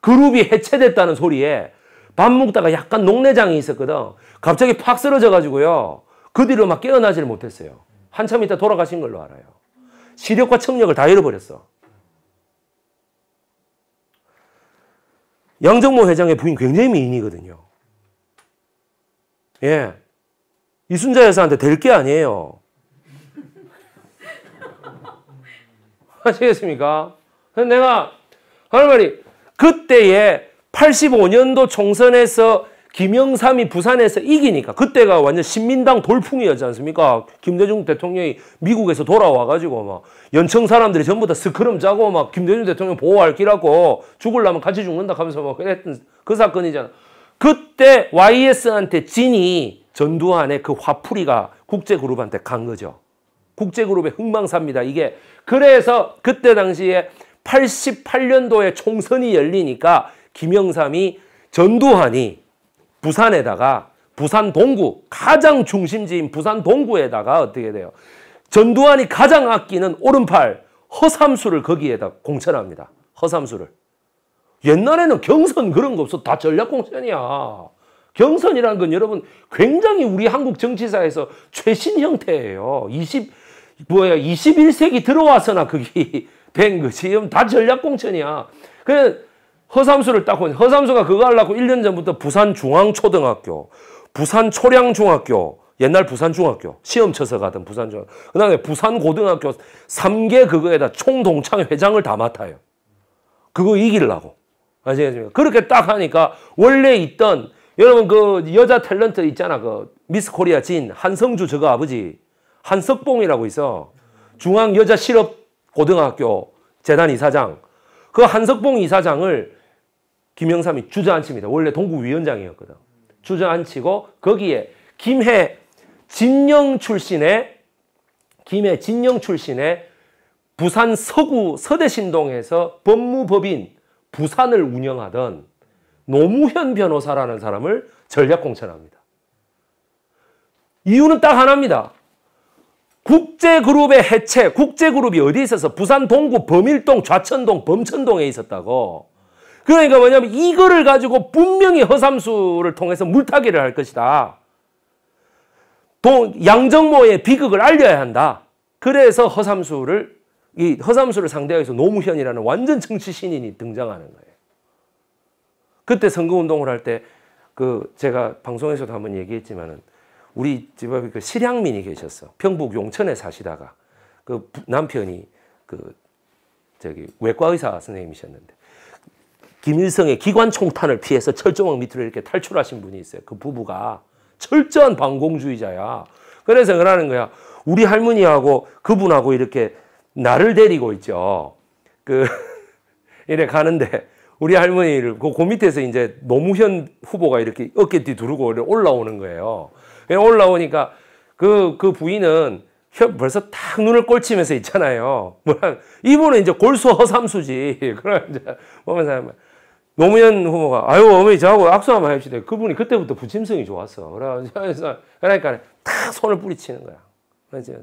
그룹이 해체됐다는 소리에 밥 먹다가 약간 녹내장이 있었거든. 갑자기 팍 쓰러져가지고요. 그 뒤로 막 깨어나질 못했어요. 한참 있다 돌아가신 걸로 알아요. 시력과 청력을 다 잃어버렸어. 양정모 회장의 부인 굉장히 미인이거든요. 예. 이순자 여사한테 될 게 아니에요. [laughs] 아시겠습니까? 내가 하 말이 그때의 85년도 총선에서 김영삼이 부산에서 이기니까 그때가 완전 신민당 돌풍이었지 않습니까? 김대중 대통령이 미국에서 돌아와가지고 막 연청 사람들이 전부 다 스크럼 짜고 막 김대중 대통령 보호할 길하고 죽을라면 같이 죽는다 하면서 막 그랬던 그 사건이잖아. 그때 YS한테 진이 전두환의 그 화풀이가 국제그룹한테 간 거죠. 국제그룹의 흥망사입니다. 이게 그래서 그때 당시에 88년도에 총선이 열리니까 김영삼이 전두환이 부산에다가 부산 동구 가장 중심지인 부산 동구에다가 어떻게 돼요? 전두환이 가장 아끼는 오른팔 허삼수를 거기에다 공천합니다. 허삼수를. 옛날에는 경선 그런 거 없어. 다 전략공천이야. 경선이라는 건 여러분 굉장히 우리 한국 정치사에서 최신 형태예요. 20 뭐야 21세기 들어와서나 그게 [laughs] 된 거지. 지금 다 전략공천이야. 그 허삼수를 딱 보니 허삼수가 그거 하려고 1년 전부터 부산 중앙초등학교, 부산 초량중학교, 옛날 부산중학교 시험 쳐서 가던 부산중학교 그다음에 부산고등학교 3개 그거에다 총동창 회장을 다 맡아요. 그거 이기려고. 아시겠습니까? 그렇게 딱 하니까 원래 있던 여러분 그 여자 탤런트 있잖아. 그 미스 코리아 진 한성주 저거 아버지 한석봉이라고 있어. 중앙 여자 실업 고등학교 재단 이사장. 그 한석봉 이사장을 김영삼이 주저앉힙니다. 원래 동구위원장이었거든. 주저앉히고 거기에 김해 진영 출신의 김해 진영 출신의 부산 서구 서대신동에서 법무법인 부산을 운영하던 노무현 변호사라는 사람을 전략공천합니다. 이유는 딱 하나입니다. 국제그룹의 해체, 국제그룹이 어디 있어서 부산 동구 범일동 좌천동 범천동에 있었다고 그러니까 뭐냐면 이거를 가지고 분명히 허삼수를 통해서 물타기를 할 것이다. 동, 양정모의 비극을 알려야 한다. 그래서 허삼수를 이 허삼수를 상대해서 노무현이라는 완전 정치 신인이 등장하는 거예요. 그때 선거운동을 할 때 그 제가 방송에서도 한번 얘기했지만은 우리 집 앞에 그 실향민이 계셨어. 평북 용천에 사시다가 그 남편이 그 저기 외과 의사 선생님이셨는데 김일성의 기관 총탄을 피해서 철조망 밑으로 이렇게 탈출하신 분이 있어요. 그 부부가 철저한 반공주의자야. 그래서 그러는 거야. 우리 할머니하고 그분하고 이렇게 나를 데리고 있죠. 그 [laughs] 이래 가는데 우리 할머니를 그, 그 밑에서 이제 노무현 후보가 이렇게 어깨 뒤 두르고 올라오는 거예요. 올라오니까 그그 그 부인은 벌써 탁 눈을 꼴치면서 있잖아요. 뭐라 이분은 이제 골수 허삼수지. [laughs] 그런 이제 보면서 노무현 후보가 아유 어머니 저하고 악수 한번 해 합시다. 그분이 그때부터 부침성이 좋았어. 그래서 그러니까 다 손을 뿌리치는 거야. 그래서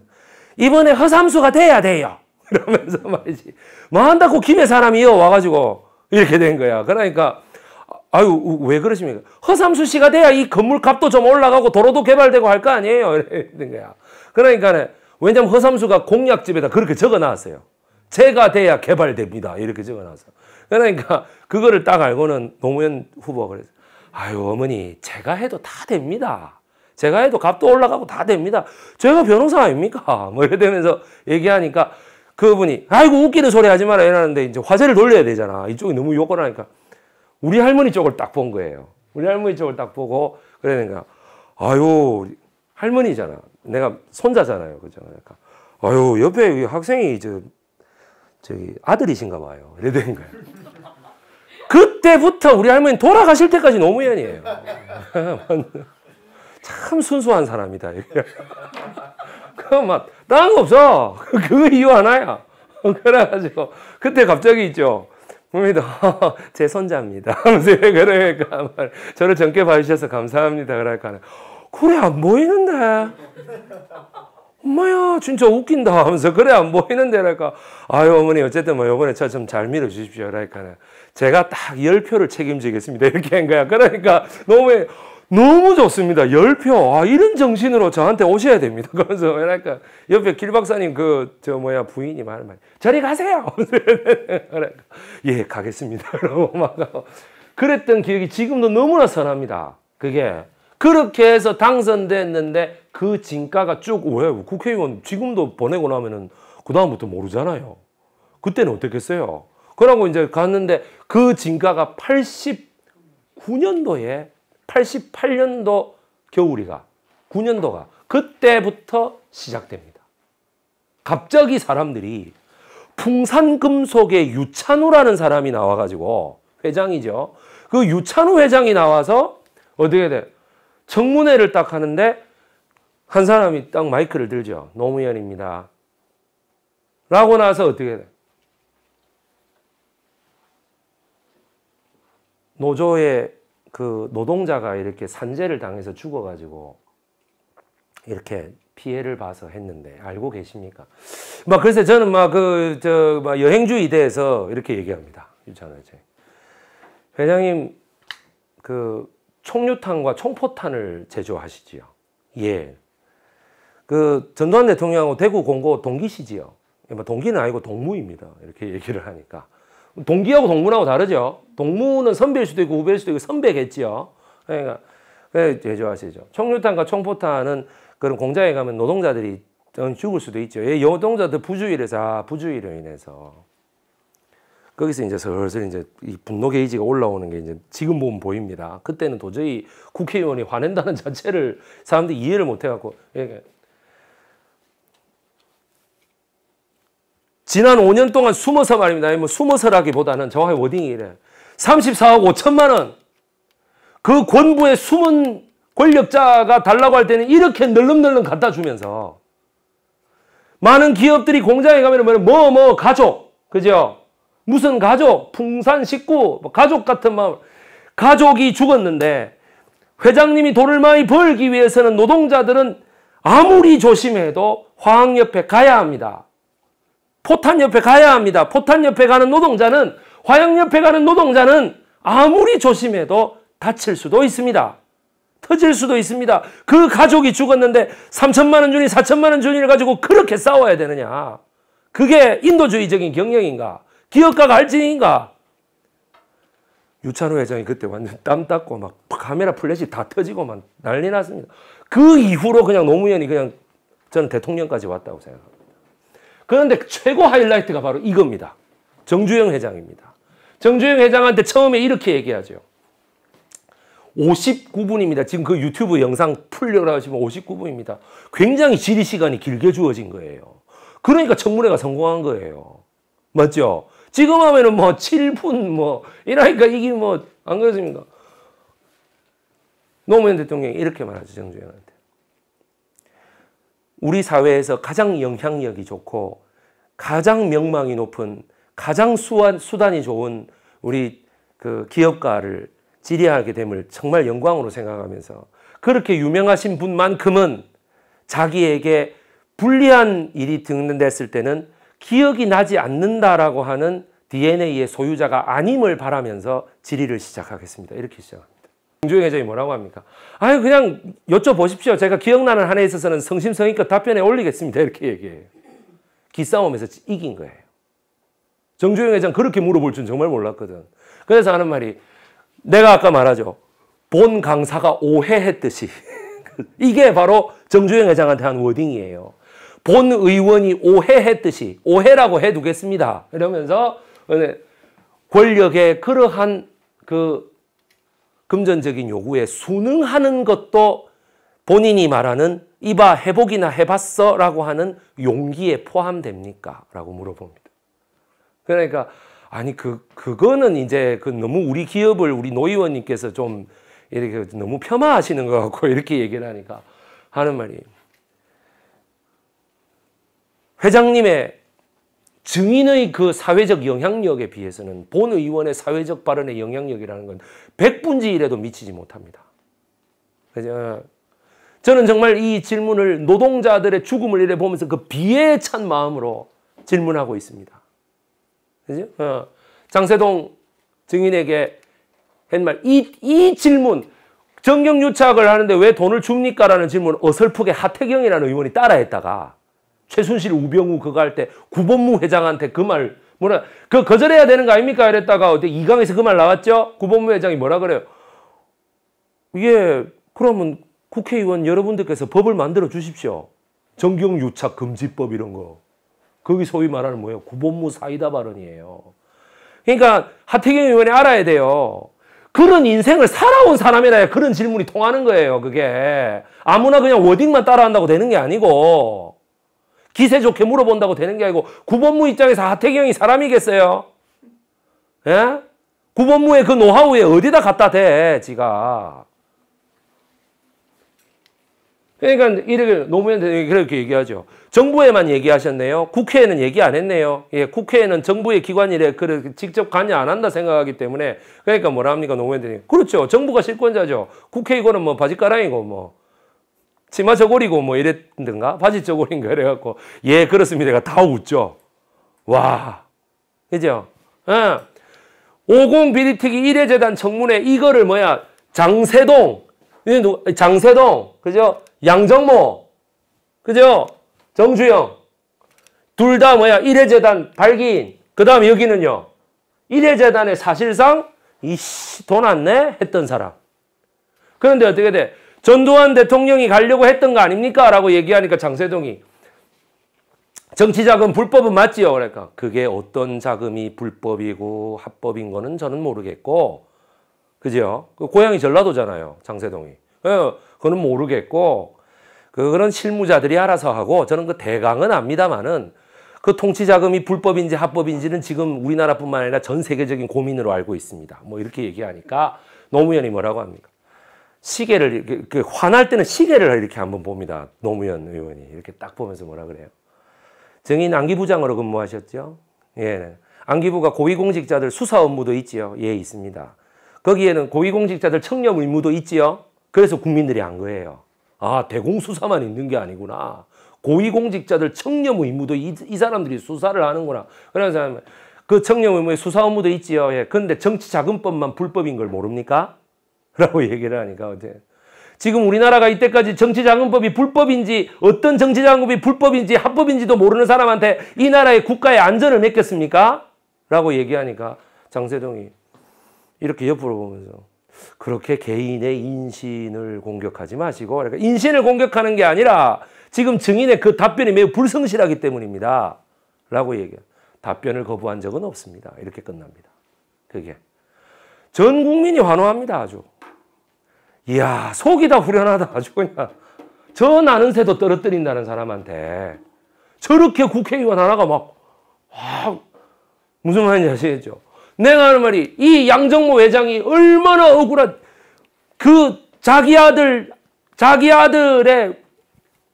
이번에 허삼수가 돼야 돼요. 그러면서 [laughs] 말이지. 만다고 뭐 김해 사람이요 와가지고 이렇게 된 거야. 그러니까 아유 왜 그러십니까? 허삼수 씨가 돼야 이 건물 값도 좀 올라가고 도로도 개발되고 할 거 아니에요. [laughs] 이런 거야. 그러니까 왜냐면 허삼수가 공약집에다 그렇게 적어놨어요. 제가 돼야 개발됩니다. 이렇게 적어놨어요. 그러니까 그거를 딱 알고는 노무현 후보가 그랬어 아유 어머니 제가 해도 다 됩니다. 제가 해도 값도 올라가고 다 됩니다. 제가 변호사 아닙니까? [laughs] 뭐 이래 되면서 얘기하니까 그분이 아이고 웃기는 소리 하지 마라 이러는데 이제 화제를 돌려야 되잖아. 이쪽이 너무 욕을 하니까 우리 할머니 쪽을 딱 본 거예요. 우리 할머니 쪽을 딱 보고 그러니까 아유 할머니잖아. 내가 손자잖아요. 그죠? 그러니까 아유 옆에 학생이 저 저기 아들이신가 봐요. 이래 된 거예요. 그때부터 우리 할머니 돌아가실 때까지 노무현이에요. [laughs] 참 순수한 사람이다. 그막 다 없어. [laughs] 그 이유 하나야. [laughs] 그래가지고 그때 갑자기 있죠. 봅니다. 제 손자입니다. 하면서 그러니까 저를 젊게 봐주셔서 감사합니다. 그러니까 그래 안 보이는데 뭐야 진짜 웃긴다 하면서 그래 안 보이는데 라니까 아유 어머니 어쨌든 뭐 요번에 저 좀 잘 밀어주십시오 라니까는 제가 딱 10표를 책임지겠습니다 [laughs] 이렇게 한 거야 그러니까 너무 너무 좋습니다 10표 아 이런 정신으로 저한테 오셔야 됩니다 [laughs] 그러면서 그러니까 옆에 길 박사님 그 저 뭐야 부인이 말을 저리 가세요 [laughs] 그러니까 예 가겠습니다 그러고 막 그랬던 기억이 지금도 너무나 선합니다 그게 그렇게 해서 당선됐는데 그 진가가 쭉왜 국회의원 지금도 보내고 나면은 그 다음부터 모르잖아요. 그때는 어떻겠어요? 그러고 이제 갔는데 그 진가가 89년도에 88년도 겨울이가 9년도가 그때부터 시작됩니다. 갑자기 사람들이 풍산금속의 유찬우라는 사람이 나와가지고 회장이죠. 그 유찬우 회장이 나와서 어떻게 돼? 청문회를 딱 하는데 한 사람이 딱 마이크를 들죠. 노무현입니다. 라고 나서 어떻게 돼? 노조의 그 노동자가 이렇게 산재를 당해서 죽어가지고 이렇게 피해를 봐서 했는데 알고 계십니까? 막 그래서 저는 막 그 저막 그 여행주의 대해서 이렇게 얘기합니다. 유찬 회장. 회장님 그 총류탄과 총포탄을 제조하시지요. 예. 그 전두환 대통령하고 대구 공고 동기시지요. 뭐 동기는 아니고 동무입니다. 이렇게 얘기를 하니까. 동기하고 동무하고 다르죠. 동무는 선배일 수도 있고 후배일 수도 있고 선배겠지요. 그러니까 제조하시죠. 총류탄과 총포탄은 그런 공장에 가면 노동자들이 죽을 수도 있죠. 예, 노동자들 부주의래서 아, 부주의로 인해서 거기서 이제 슬슬 이제 이 분노 게이지가 올라오는 게 이제 지금 보면 보입니다. 그때는 도저히 국회의원이 화낸다는 [laughs] 자체를 사람들이 이해를 못 해갖고 예, 예. 지난 5년 동안 숨어서 말입니다. 뭐 숨어서라기보다는 정확히 워딩이 이래. 34억 5천만 원. 그 권부의 숨은 권력자가 달라고 할 때는 이렇게 널름널름 갖다 주면서 많은 기업들이 공장에 가면 뭐뭐 뭐 가족. 그죠? 무슨 가족, 풍산 식구, 뭐 가족 같은 마음. 가족이 죽었는데 회장님이 돈을 많이 벌기 위해서는 노동자들은 아무리 조심해도 화학 옆에 가야 합니다. 포탄 옆에 가야 합니다. 포탄 옆에 가는 노동자는 화약 옆에 가는 노동자는 아무리 조심해도 다칠 수도 있습니다. 터질 수도 있습니다. 그 가족이 죽었는데 3천만 원 주니 4천만 원 주니를 가지고 그렇게 싸워야 되느냐. 그게 인도주의적인 경영인가. 기업가가 할증인가? 유찬호 회장이 그때 완전 땀 닦고 막 카메라 플래시 다 터지고 막 난리 났습니다. 그 이후로 그냥 노무현이 그냥 저는 대통령까지 왔다고 생각합니다. 그런데 최고 하이라이트가 바로 이겁니다. 정주영 회장입니다. 정주영 회장한테 처음에 이렇게 얘기하죠. 59분입니다. 지금 그 유튜브 영상 풀려고 하시면 59분입니다. 굉장히 질의 시간이 길게 주어진 거예요. 그러니까 청문회가 성공한 거예요. 맞죠? 지금 하면은 뭐 7분 뭐 이러니까 이게 뭐 안 그렇습니까? 노무현 대통령이 이렇게 말하죠 정주영한테. 우리 사회에서 가장 영향력이 좋고 가장 명망이 높은 가장 수완, 수단이 좋은 우리 그 기업가를 지리하게 됨을 정말 영광으로 생각하면서 그렇게 유명하신 분만큼은 자기에게 불리한 일이 등는됐을 때는 기억이 나지 않는다라고 하는 DNA의 소유자가 아님을 바라면서 질의를 시작하겠습니다. 이렇게 시작합니다. 김주영 회장이 뭐라고 합니까? 아유 그냥 여쭤보십시오. 제가 기억나는 한에 있어서는 성심성의껏 답변에 올리겠습니다. 이렇게 얘기해요. 기싸움에서 이긴 거예요. 정주영 회장 그렇게 물어볼 줄 정말 몰랐거든. 그래서 하는 말이 내가 아까 말하죠. 본 강사가 오해했듯이 [laughs] 이게 바로 정주영 회장한테 한 워딩이에요. 본 의원이 오해했듯이 오해라고 해두겠습니다. 이러면서 네, 권력의 그러한 그 금전적인 요구에 순응하는 것도 본인이 말하는 이봐 해보기나 해봤어 라고 하는 용기에 포함됩니까? 라고 물어봅니다. 그러니까 아니 그 그거는 이제 그 너무 우리 기업을 우리 노 의원님께서 좀 이렇게 너무 폄하하시는 것 같고 [laughs] 이렇게 얘기를 하니까 하는 말이에요. 회장님의 증인의 그 사회적 영향력에 비해서는 본 의원의 사회적 발언의 영향력이라는 건백분지 1에도 미치지 못합니다. 그죠? 저는 정말 이 질문을 노동자들의 죽음을 이래 보면서 그 비애에 찬 마음으로 질문하고 있습니다. 그죠? 어. 장세동 증인에게 했말 이, 이 질문 정경유착을 하는데 왜 돈을 줍니까? 라는 질문 어설프게 하태경이라는 의원이 따라했다가 최순실 우병우 그거 할 때 구본무 회장한테 그 말 뭐라 그 거절해야 되는 거 아닙니까 이랬다가 어제 이강에서 그 말 나왔죠 구본무 회장이 뭐라 그래요 이게 예 그러면 국회의원 여러분들께서 법을 만들어 주십시오 정경 유착 금지법 이런 거 거기 소위 말하는 뭐예요 구본무 사이다 발언이에요 그러니까 하태경 의원이 알아야 돼요 그런 인생을 살아온 사람이라야 그런 질문이 통하는 거예요 그게 아무나 그냥 워딩만 따라한다고 되는 게 아니고 기세 좋게 물어본다고 되는 게 아니고 구본무 입장에서 하태경 이 사람이겠어요? 예? 구본무의 그 노하우에 어디다 갖다 대 지가 그러니까 이렇게 노무현 그렇게 얘기하죠. 정부에만 얘기하셨네요. 국회에는 얘기 안 했네요. 예, 국회에는 정부의 기관일에 그렇게 직접 관여 안 한다 생각하기 때문에 그러니까 뭐라 합니까 노무현 대통령. 그렇죠. 정부가 실권자죠. 국회 이거는 뭐 바지가랑이고 뭐 치마 저고리고 뭐이랬든가 바지 저고리인가 그래갖고 예 그렇습니다가 다 웃죠. 와 그죠? 어. 예. 50 비리튀기 1회 재단 청문회 이거를 뭐야 장세동 장세동 그죠? 양정모 그죠? 정주영 둘 다 뭐야 1회 재단 발기인 그 다음에 여기는요 1회 재단에 사실상 이씨 돈 안내 했던 사람 그런데 어떻게 돼? 전두환 대통령이 가려고 했던 거 아닙니까? 라고 얘기하니까 장세동이 정치자금 불법은 맞지요? 그러니까 그게 어떤 자금이 불법이고 합법인 거는 저는 모르겠고 그죠? 그 고향이 전라도잖아요. 장세동이. 예, 그거는 모르겠고 그, 그런 실무자들이 알아서 하고 저는 그 대강은 압니다마는 그 통치 자금이 불법인지 합법인지는 지금 우리나라뿐만 아니라 전 세계적인 고민으로 알고 있습니다. 뭐 이렇게 얘기하니까 노무현이 뭐라고 합니까? 시계를 이렇게, 화날 때는 시계를 이렇게 한번 봅니다. 노무현 의원이 이렇게 딱 보면서 뭐라 그래요. 정인 안기부장으로 근무하셨죠? 예. 안기부가 고위공직자들 수사 업무도 있지요. 예, 있습니다. 거기에는 고위공직자들 청렴 의무도 있지요. 그래서 국민들이 안 거예요. 아, 대공수사만 있는 게 아니구나. 고위공직자들 청렴 의무도 이, 이 사람들이 수사를 하는구나. 그런 사람 그 청렴 의무의 수사 업무도 있지요. 예. 근데 정치자금법만 불법인 걸 모릅니까? 라고 [laughs] 얘기를 하니까 어제 지금 우리나라가 이때까지 정치자금법이 불법인지 어떤 정치자금법이 불법인지 합법인지도 모르는 사람한테 이 나라의 국가의 안전을 맺겠습니까 라고 얘기하니까 장세동이 이렇게 옆으로 보면서 그렇게 개인의 인신을 공격하지 마시고 그러니까 인신을 공격하는 게 아니라 지금 증인의 그 답변이 매우 불성실하기 때문입니다. 라고 얘기해요. 답변을 거부한 적은 없습니다. 이렇게 끝납니다. 그게 전 국민이 환호합니다. 아주. 이야 속이 다 후련하다 [laughs] 아주 그냥 저 나는 새도 떨어뜨린다는 사람한테 저렇게 국회의원 하나가 막 와, 무슨 말인지 아시겠죠? 내가 하는 말이 이 양정모 회장이 얼마나 억울한 그 자기 아들 자기 아들의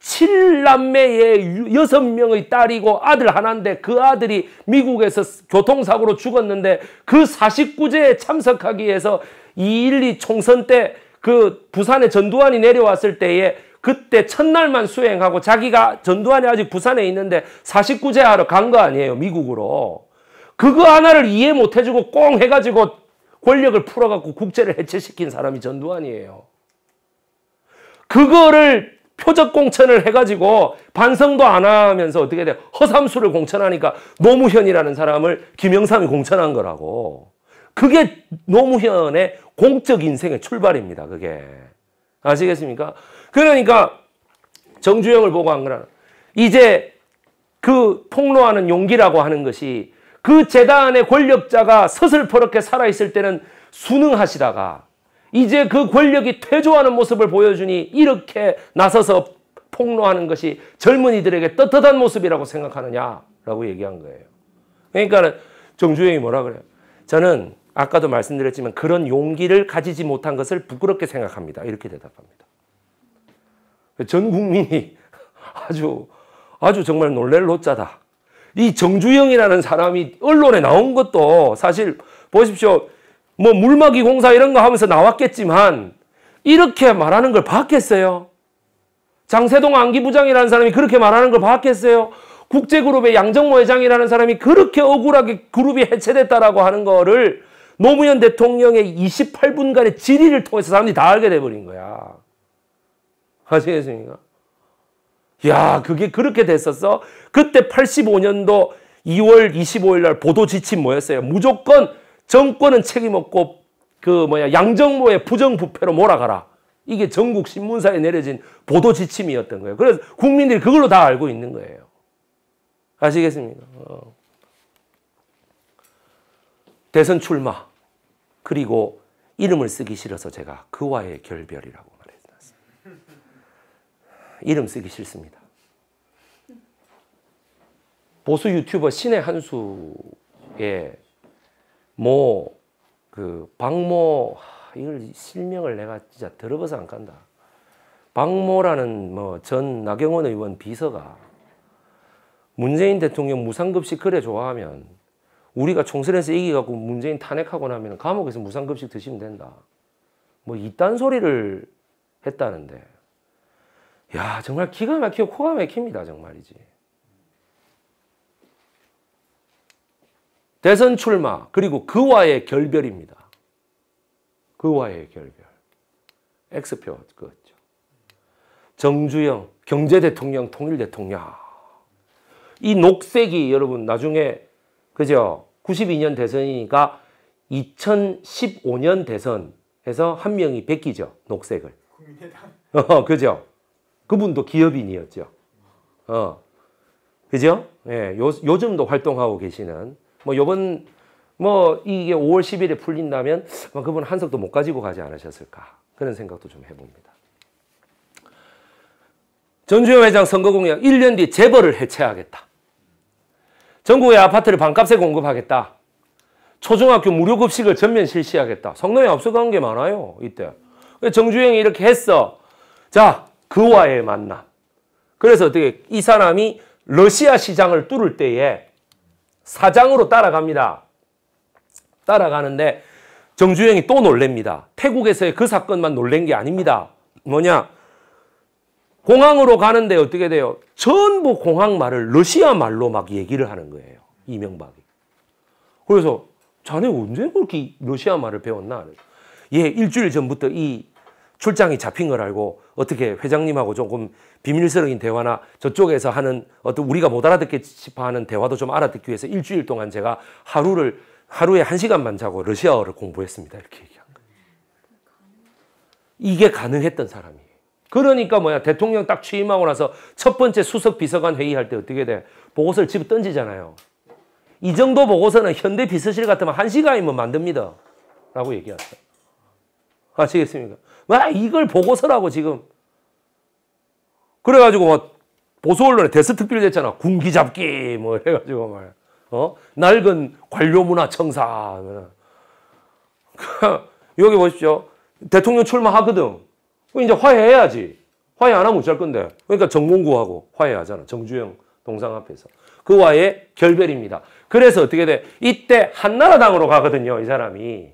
7남매의 6명의 딸이고 아들 하나인데 그 아들이 미국에서 교통사고로 죽었는데 그 49제에 참석하기 위해서 212 총선 때그 부산에 전두환이 내려왔을 때에 그때 첫날만 수행하고 자기가 전두환이 아직 부산에 있는데 49제 하러 간 거 아니에요. 미국으로. 그거 하나를 이해 못 해주고 꽁 해가지고 권력을 풀어갖고 국제를 해체시킨 사람이 전두환이에요. 그거를 표적 공천을 해가지고 반성도 안 하면서 어떻게 돼요? 허삼수를 공천하니까 노무현이라는 사람을 김영삼이 공천한 거라고. 그게 노무현의 공적 인생의 출발입니다. 그게. 아시겠습니까? 그러니까 정주영을 보고 한 거라. 이제 그 폭로하는 용기라고 하는 것이 그 재단의 권력자가 서슬퍼렇게 살아있을 때는 순응하시다가 이제 그 권력이 퇴조하는 모습을 보여주니 이렇게 나서서 폭로하는 것이 젊은이들에게 떳떳한 모습이라고 생각하느냐라고 얘기한 거예요. 그러니까 정주영이 뭐라 그래요? 저는 아까도 말씀드렸지만 그런 용기를 가지지 못한 것을 부끄럽게 생각합니다. 이렇게 대답합니다. 전 국민이 [laughs] 아주 아주 정말 놀랄 노자다. 이 정주영이라는 사람이 언론에 나온 것도 사실 보십시오. 뭐 물막이 공사 이런 거 하면서 나왔겠지만 이렇게 말하는 걸 봤겠어요? 장세동 안기부장이라는 사람이 그렇게 말하는 걸 봤겠어요? 국제그룹의 양정모 회장이라는 사람이 그렇게 억울하게 그룹이 해체됐다라고 하는 거를 노무현 대통령의 28분간의 질의를 통해서 사람들이 다 알게 돼버린 거야. 아시겠습니까? 야, 그게 그렇게 됐었어. 그때 85년도 2월 25일 날 보도 지침 뭐였어요? 무조건 정권은 책임 없고 그 뭐야 양정모의 부정부패로 몰아가라. 이게 전국 신문사에 내려진 보도 지침이었던 거예요. 그래서 국민들이 그걸로 다 알고 있는 거예요. 아시겠습니까? 어. 대선 출마 그리고 이름을 쓰기 싫어서 제가 그와의 결별이라고 말했습니다 이름 쓰기 싫습니다. 보수 유튜버 신의 한수의 모그 박모 이걸 실명을 내가 진짜 더러워서 안 간다. 박모라는 뭐전 나경원 의원 비서가 문재인 대통령 무상급식 그래 좋아하면 우리가 총선에서 이기갖고 문재인 탄핵하고 나면 감옥에서 무상급식 드시면 된다. 뭐 이딴 소리를 했다는데. 야 정말 기가 막히고 코가 막힙니다 정말이지. 대선 출마 그리고 그와의 결별입니다. 그와의 결별. X표 그거죠. 정주영 경제대통령 통일대통령. 이 녹색이 여러분 나중에 그죠? 92년 대선이니까 2015년 대선에서 한 명이 베끼죠. 녹색을. 국민의당. 어, 그죠. 그분도 기업인이었죠. 어. 그죠? 예, 요, 요즘도 활동하고 계시는. 뭐, 요번, 뭐, 이게 5월 10일에 풀린다면, 뭐 그분 한석도 못 가지고 가지 않으셨을까. 그런 생각도 좀 해봅니다. 전주현 회장 선거 공약 1년 뒤 재벌을 해체하겠다. 전국의 아파트를 반값에 공급하겠다. 초중학교 무료 급식을 전면 실시하겠다. 성능이 앞서간 게 많아요. 이때. 정주영이 이렇게 했어. 자, 그와의 만남. 그래서 어떻게 이 사람이 러시아 시장을 뚫을 때에 사장으로 따라갑니다. 따라가는데 정주영이 또 놀랍니다. 태국에서의 그 사건만 놀란 게 아닙니다. 뭐냐? 공항으로 가는데 어떻게 돼요? 전부 공항 말을 러시아 말로 막 얘기를 하는 거예요. 이명박이. 그래서 자네 언제 그렇게 러시아 말을 배웠나? 예, 일주일 전부터 이 출장이 잡힌 걸 알고 어떻게 회장님하고 조금 비밀스러운 대화나 저쪽에서 하는 어떤 우리가 못 알아듣게 하는 대화도 좀 알아듣기 위해서 일주일 동안 제가 하루를 하루에 한 시간만 자고 러시아어를 공부했습니다. 이렇게 얘기한 거예요. 이게 가능했던 사람이. 그러니까 뭐야 대통령 딱 취임하고 나서 첫 번째 수석 비서관 회의할 때 어떻게 돼? 보고서를 집어 던지잖아요. 이 정도 보고서는 현대 비서실 같으면 한 시간이면 만듭니다. 라고 얘기하세요 아시겠습니까? 와 이걸 보고서라고 지금. 그래가지고 뭐 보수 언론에 대서특필 됐잖아. 군기 잡기 뭐 이래가지고 말. 어? 낡은 관료 문화 청사. [laughs] 여기 보십시오. 대통령 출마하거든. 이제 화해해야지. 화해 안 하면 어쩔 건데. 그러니까 정몽구하고 화해하잖아. 정주영 동상 앞에서. 그와의 결별입니다. 그래서 어떻게 돼? 이때 한나라당으로 가거든요. 이 사람이.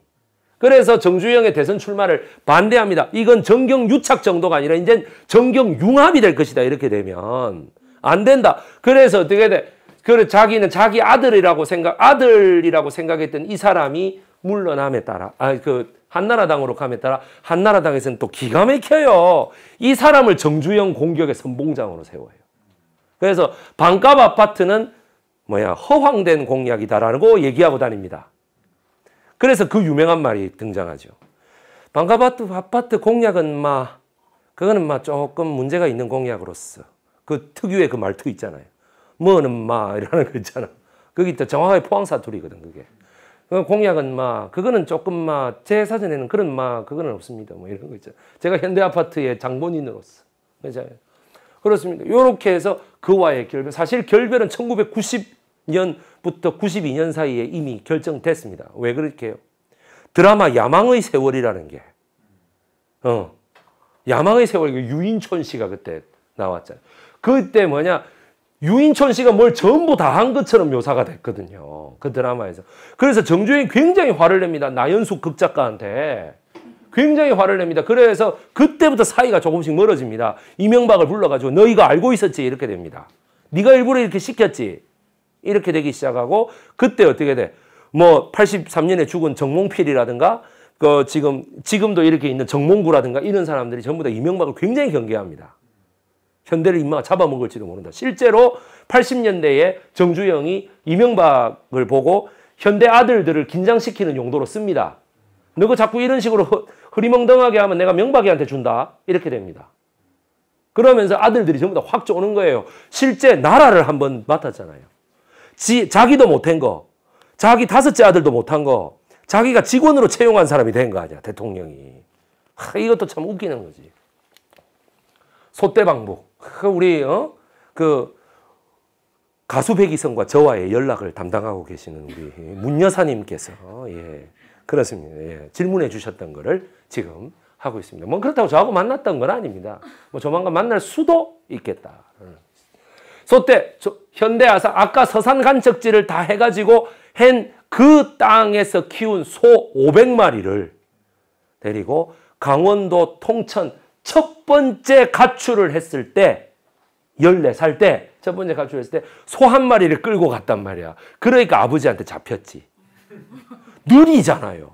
그래서 정주영의 대선 출마를 반대합니다. 이건 정경 유착 정도가 아니라 이제 정경 융합이 될 것이다. 이렇게 되면 안 된다. 그래서 어떻게 돼? 그래 자기는 자기 아들이라고 생각 아들이라고 생각했던 이 사람이 물러남에 따라 아그 한나라당으로 감에 따라 한나라당에서는 또 기가 막혀요. 이 사람을 정주영 공격의 선봉장으로 세워요. 그래서 반값 아파트는 뭐야 허황된 공약이다라고 얘기하고 다닙니다. 그래서 그 유명한 말이 등장하죠. 반값 아파트, 아파트 공약은 마 그거는 마 조금 문제가 있는 공약으로서 그 특유의 그 말투 있잖아요. 뭐는 마 이라는 거 있잖아. 그게 또 정확하게 포항 사투리거든 그게. 그 공약은 막 그거는 조금 막 제 사전에는 그런 막 그거는 없습니다. 뭐 이런 거 있죠. 제가 현대아파트의 장본인으로서 그죠? 그렇습니다. 요렇게 해서 그와의 결별 사실 결별은 1990년부터 92년 사이에 이미 결정됐습니다. 왜 그렇게요? 드라마 야망의 세월이라는 게 어. 야망의 세월 그 유인촌 씨가 그때 나왔잖아요. 그때 뭐냐 유인촌 씨가 뭘 전부 다 한 것처럼 묘사가 됐거든요. 그 드라마에서. 그래서 정주행이 굉장히 화를 냅니다. 나연숙 극작가한테. 굉장히 화를 냅니다. 그래서 그때부터 사이가 조금씩 멀어집니다. 이명박을 불러가지고 너희가 알고 있었지 이렇게 됩니다. 네가 일부러 이렇게 시켰지 이렇게 되기 시작하고 그때 어떻게 돼? 뭐 83년에 죽은 정몽필이라든가 그 지금 지금도 이렇게 있는 정몽구라든가 이런 사람들이 전부 다 이명박을 굉장히 경계합니다. 현대를 인마가 잡아먹을지도 모른다. 실제로 80년대에 정주영이 이명박을 보고 현대 아들들을 긴장시키는 용도로 씁니다. 너가 자꾸 이런 식으로 흐리멍덩하게 하면 내가 명박이한테 준다. 이렇게 됩니다. 그러면서 아들들이 전부 다 확 쪼는 거예요. 실제 나라를 한번 맡았잖아요. 지, 자기도 못한 거, 자기 다섯째 아들도 못한 거, 자기가 직원으로 채용한 사람이 된 거 아니야, 대통령이. 하, 이것도 참 웃기는 거지. 소대방북 그 우리 어? 그 가수 백이성과 저와의 연락을 담당하고 계시는 우리 문여사님께서 어, 예 그렇습니다. 예, 질문해 주셨던 거를 지금 하고 있습니다. 뭐 그렇다고 저하고 만났던 건 아닙니다. 뭐 조만간 만날 수도 있겠다. 음. 소때 현대아사 아까 서산 간척지를 다 해가지고 한그 땅에서 키운 소 500마리를 데리고 강원도 통천 첫 번째 가출을 했을 때 14살 때 첫 번째 가출했을 을때 소 한 마리를 끌고 갔단 말이야. 그러니까 아버지한테 잡혔지. 눈이잖아요.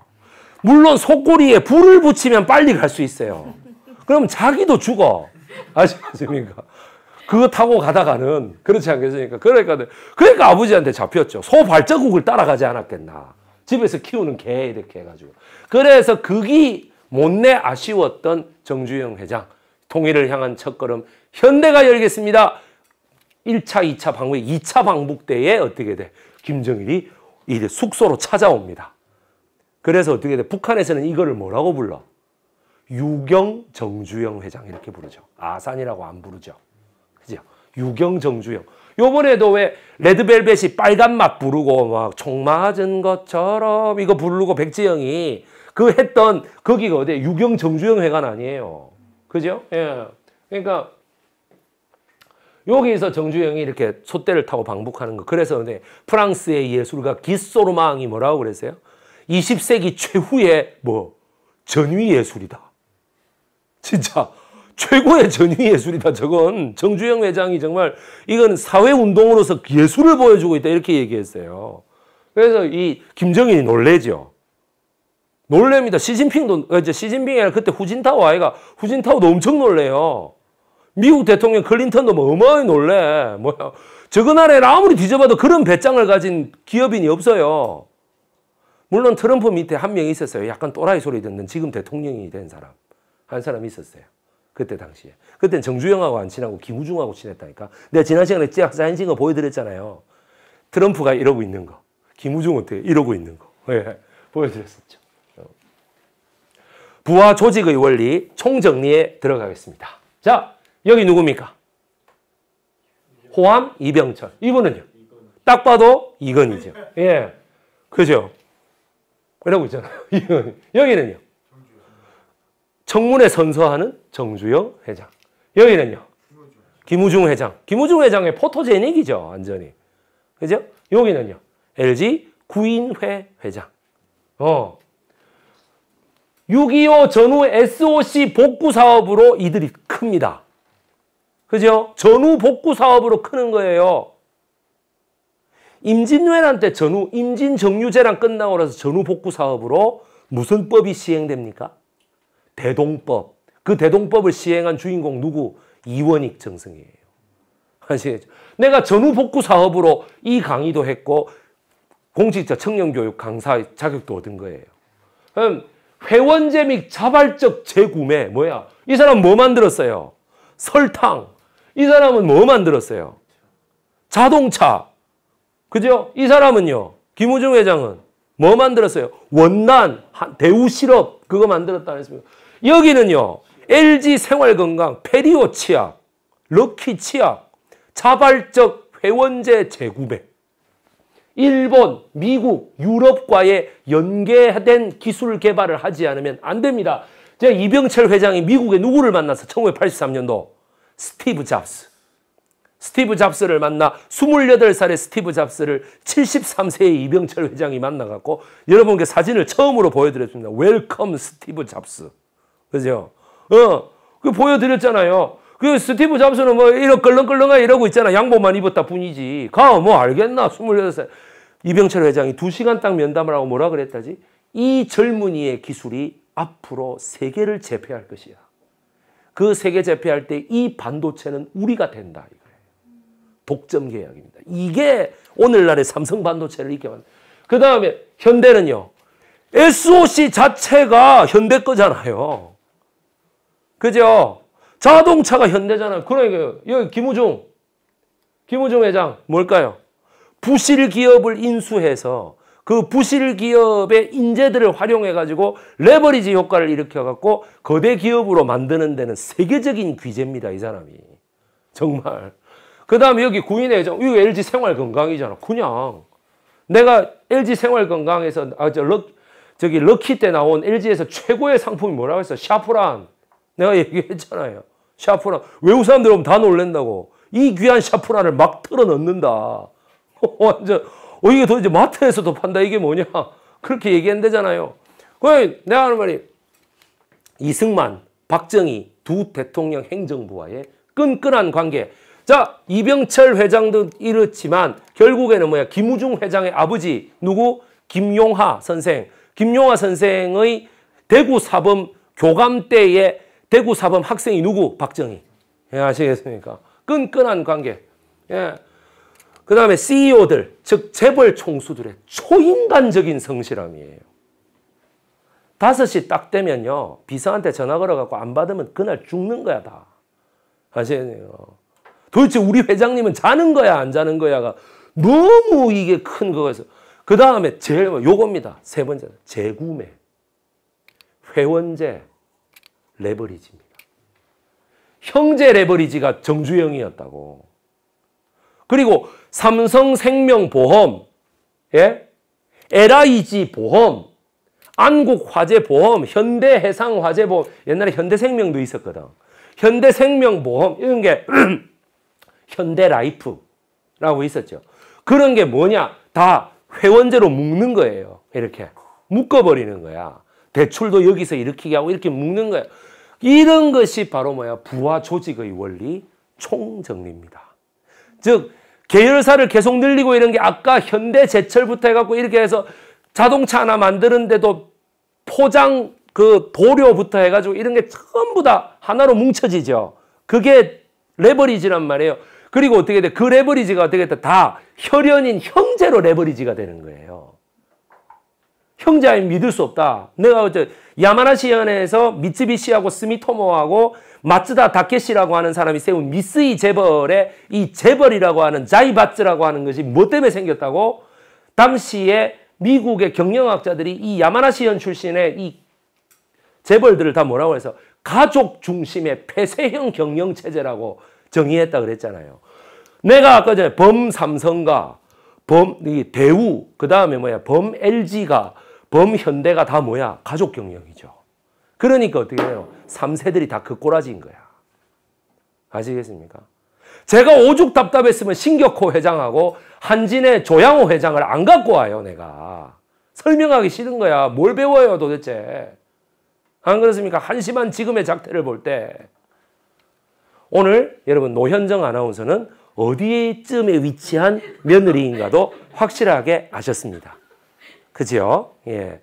물론 소꼬리에 불을 붙이면 빨리 갈 수 있어요. 그럼 자기도 죽어. 아시겠습니까? 그거 타고 가다가는 그렇지 않겠습니까? 그러니까 그러니까 아버지한테 잡혔죠. 소 발자국을 따라가지 않았겠나. 집에서 키우는 개 이렇게 해가지고. 그래서 그게 못내 아쉬웠던 정주영 회장 통일을 향한 첫걸음 현대가 열겠습니다. 1차, 2차 방북, 2차 방북 때에 어떻게 돼? 김정일이 이제 숙소로 찾아옵니다. 그래서 어떻게 돼? 북한에서는 이거를 뭐라고 불러? 유경 정주영 회장 이렇게 부르죠. 아산이라고 안 부르죠. 그죠? 유경 정주영. 요번에도 왜 레드벨벳이 빨간 맛 부르고 막 총 맞은 것처럼 이거 부르고 백지영이 그 했던 거기가 어디 유경 정주영 회관 아니에요. 그죠? 예. 그러니까 여기서 정주영이 이렇게 소대를 타고 방북하는 거. 그래서 근데 프랑스의 예술가 기소르망이 뭐라고 그랬어요? 20세기 최후의 뭐 전위 예술이다. 진짜 최고의 전위 예술이다. 저건 정주영 회장이 정말 이건 사회 운동으로서 예술을 보여주고 있다 이렇게 얘기했어요. 그래서 이 김정인이 놀래죠. 놀랍니다. 시진핑도 어, 이제 시진핑이 아니라 그때 후진타오 아이가 후진타오도 엄청 놀래요. 미국 대통령 클린턴도 뭐어마어마하 놀래. 뭐야. 저그 나라에 아무리 뒤져봐도 그런 배짱을 가진 기업인이 없어요. 물론 트럼프 밑에 한 명 있었어요. 약간 또라이 소리 듣는 지금 대통령이 된 사람. 한 사람 이 있었어요. 그때 당시에. 그땐 정주영하고 안 친하고 김우중하고 친했다니까. 내가 지난 시간에 사진 찍어 보여드렸잖아요. 트럼프가 이러고 있는 거. 김우중 어떻게 이러고 있는 거. 예, 보여드렸었죠. 부하 조직의 원리 총정리에 들어가겠습니다. 자, 여기 누굽니까? 호암 이병철. 이분은요? 딱 봐도 이건이죠. 예. 그죠? 이러고 있잖아요. [laughs] 여기는요? 청문회 선서하는 정주영 회장. 여기는요? 김우중 회장. 김우중 회장의 포토제닉이죠. 완전히. 그죠? 여기는요? LG 구인회 회장. 어. 6.25 전후 SOC 복구 사업으로 이들이 큽니다. 그죠? 전후 복구 사업으로 크는 거예요. 임진왜란 때 전후 임진정유제랑 끝나고 나서 전후 복구 사업으로 무슨 법이 시행됩니까? 대동법. 그 대동법을 시행한 주인공 누구? 이원익 정승이에요. 아시겠죠? 내가 전후 복구 사업으로 이 강의도 했고 공직자 청년교육 강사 자격도 얻은 거예요. 그럼 회원제 및 자발적 재구매 뭐야? 이 사람 뭐 만들었어요? 설탕. 이 사람은 뭐 만들었어요? 자동차. 그죠? 이 사람은요. 김우중 회장은 뭐 만들었어요? 원난, 대우 실업 그거 만들었다 했습니까? 여기는요. LG 생활건강, 페리오 치약, 럭키 치약, 자발적 회원제 재구매. 일본, 미국, 유럽과의 연계된 기술 개발을 하지 않으면 안 됩니다. 제가 이병철 회장이 미국에 누구를 만나서 1983년도 스티브 잡스. 스티브 잡스를 만나 28살의 스티브 잡스를 73세의 이병철 회장이 만나갖고 여러분께 사진을 처음으로 보여드렸습니다. 웰컴 스티브 잡스. 그죠? 어, 그 보여드렸잖아요. 그 스티브 잡스는 뭐 이러 끌렁끌렁하 이러고 있잖아. 양복만 입었다 뿐이지. 가 뭐 알겠나? 28살. 이병철 회장이 2시간 딱 면담을 하고 뭐라 그랬다지? 이 젊은이의 기술이 앞으로 세계를 제패할 것이야. 그 세계 제패할 때 이 반도체는 우리가 된다. 독점 계약입니다. 이게 오늘날의 삼성 반도체를 이렇게 만그 다음에 현대는요. SOC 자체가 현대 거잖아요. 그죠? 자동차가 현대잖아요. 그러니까 여기 김우중, 김우중 회장 뭘까요? 부실 기업을 인수해서 그 부실 기업의 인재들을 활용해 가지고 레버리지 효과를 일으켜 갖고 거대 기업으로 만드는 데는 세계적인 귀재입니다. 이 사람이. 정말. 그다음에 여기 구인회장정 이거 LG 생활 건강이잖아. 그냥 내가 LG 생활 건강에서 아 저 럭 저기 럭키 때 나온 LG에서 최고의 상품이 뭐라고 했어? 샤프란. 내가 얘기했잖아요. 샤프란. 외국 사람들 오면 다 놀랜다고. 이 귀한 샤프란을 막 틀어 넣는다. 완전 [laughs] 어, 어 이게 도대체 마트에서도 판다 이게 뭐냐 그렇게 얘기한대잖아요. 거의 내가 하는 말이 이승만, 박정희 두 대통령 행정부와의 끈끈한 관계. 자 이병철 회장도 이렇지만 결국에는 뭐야 김우중 회장의 아버지 누구 김용하 선생 김용하 선생의 대구 사범 교감 때의 대구 사범 학생이 누구 박정희 예, 아시겠습니까? 끈끈한 관계. 예. 그 다음에 CEO들, 즉 재벌 총수들의 초인간적인 성실함이에요. 5시 딱 되면요. 비서한테 전화 걸어갖고 안 받으면 그날 죽는 거야 다. 아시네요. 도대체 우리 회장님은 자는 거야 안 자는 거야가 너무 이게 큰 거에서 그 다음에 제일 요겁니다. 세 번째 재구매, 회원제, 레버리지입니다. 형제 레버리지가 정주영이었다고. 그리고 삼성생명보험, 예? LIG 보험, 안국화재보험, 현대해상화재보험, 옛날에 현대생명도 있었거든. 현대생명보험 이런 게 [clears throat] 현대라이프라고 있었죠. 그런 게 뭐냐? 다 회원제로 묶는 거예요. 이렇게 묶어버리는 거야. 대출도 여기서 일으키게 하고 이렇게 묶는 거야. 이런 것이 바로 뭐야? 부하 조직의 원리 총정리입니다. 즉 계열사를 계속 늘리고 이런 게 아까 현대제철부터 해갖고 이렇게 해서 자동차 하나 만드는데도 포장 그 도료부터 해가지고 이런 게 전부 다 하나로 뭉쳐지죠. 그게 레버리지란 말이에요. 그리고 어떻게 돼? 그 레버리지가 어떻게 돼? 다 혈연인 형제로 레버리지가 되는 거예요. 형제 아니 믿을 수 없다. 내가 어제 야마나시 현에서미츠비시하고 스미토모하고 마츠다 다케시라고 하는 사람이 세운 미쓰이 재벌의 이 재벌이라고 하는 자이바츠라고 하는 것이 뭐 때문에 생겼다고? 당시에 미국의 경영학자들이 이 야마나시현 출신의 이 재벌들을 다 뭐라고 해서 가족 중심의 폐쇄형 경영체제라고 정의했다 그랬잖아요. 내가 아까 전에 범삼성과범 대우, 그 다음에 뭐야, 범 LG가, 범 현대가 다 뭐야? 가족 경영이죠. 그러니까 어떻게 해요? 3세들이 다 그 꼬라지인 거야. 아시겠습니까? 제가 오죽 답답했으면 신격호 회장하고 한진의 조양호 회장을 안 갖고 와요, 내가. 설명하기 싫은 거야. 뭘 배워요, 도대체. 안 그렇습니까? 한심한 지금의 작태를 볼 때. 오늘 여러분 노현정 아나운서는 어디쯤에 위치한 며느리인가도 확실하게 아셨습니다. 그지 예.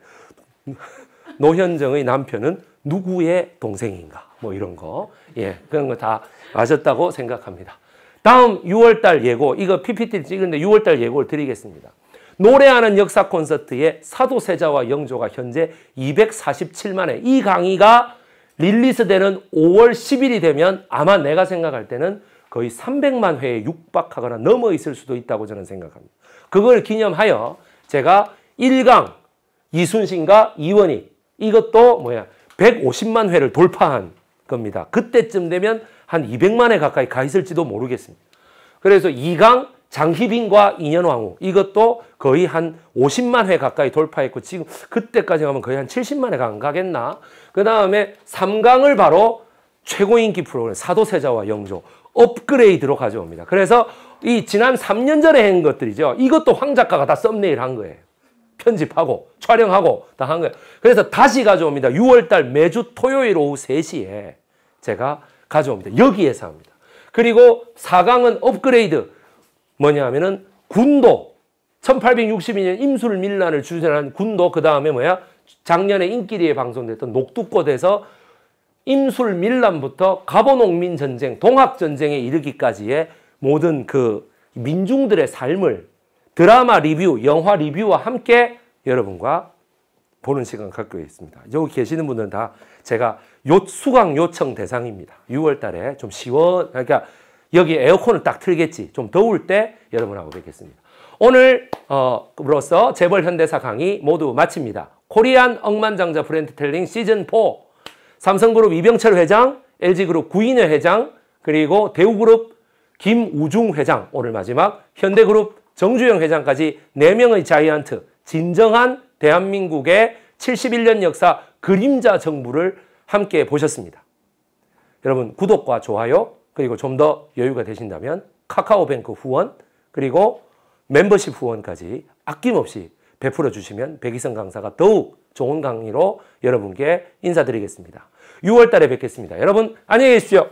노현정의 남편은 누구의 동생인가 뭐 이런 거예 그런 거 다 아셨다고 생각합니다. 다음 6월달 예고 이거 PPT 찍은데 6월달 예고를 드리겠습니다. 노래하는 역사 콘서트에 사도세자와 영조가 현재 247만회 이 강의가 릴리스되는 5월 10일이 되면 아마 내가 생각할 때는 거의 300만 회에 육박하거나 넘어 있을 수도 있다고 저는 생각합니다. 그걸 기념하여 제가 1강 이순신과 이원희 이것도 뭐야 150만 회를 돌파한 겁니다. 그때쯤 되면 한 200만 회 가까이 가 있을지도 모르겠습니다. 그래서 2강 장희빈과 인년왕후 이것도 거의 한 50만 회 가까이 돌파했고 지금 그때까지 가면 거의 한 70만 회가 안 가겠나 그 다음에 3강을 바로 최고 인기 프로그램 사도세자와 영조 업그레이드로 가져옵니다 그래서 이 지난 3년 전에 한 것들이죠 이것도 황 작가가 다 썸네일 한 거예요 편집하고 촬영하고 다 한 거예요. 그래서 다시 가져옵니다. 6월달 매주 토요일 오후 3시에 제가 가져옵니다. 여기에서 합니다. 그리고 4강은 업그레이드 뭐냐 하면은 군도 1862년 임술 밀란을 주제한 군도 그 다음에 뭐야 작년에 인기리에 방송됐던 녹두꽃에서 임술 밀란부터 갑오농민 전쟁, 동학 전쟁에 이르기까지의 모든 그 민중들의 삶을 드라마 리뷰, 영화 리뷰와 함께 여러분과 보는 시간 갖고 있습니다. 여기 계시는 분들은 다 제가 수강 요청 대상입니다. 6월 달에 좀 시원, 그러니까 여기 에어컨을 딱 틀겠지. 좀 더울 때 여러분하고 뵙겠습니다. 오늘 어로서 재벌 현대사 강의 모두 마칩니다. 코리안 억만장자 브랜드텔링 시즌 4 삼성그룹 이병철 회장, LG그룹 구인회 회장, 그리고 대우그룹 김우중 회장 오늘 마지막 현대그룹 정주영 회장까지 4명의 자이언트, 진정한 대한민국의 71년 역사 그림자 정부를 함께 보셨습니다. 여러분 구독과 좋아요 그리고 좀 더 여유가 되신다면 카카오뱅크 후원 그리고 멤버십 후원까지 아낌없이 베풀어 주시면 백이성 강사가 더욱 좋은 강의로 여러분께 인사드리겠습니다. 6월달에 뵙겠습니다. 여러분 안녕히 계십시오.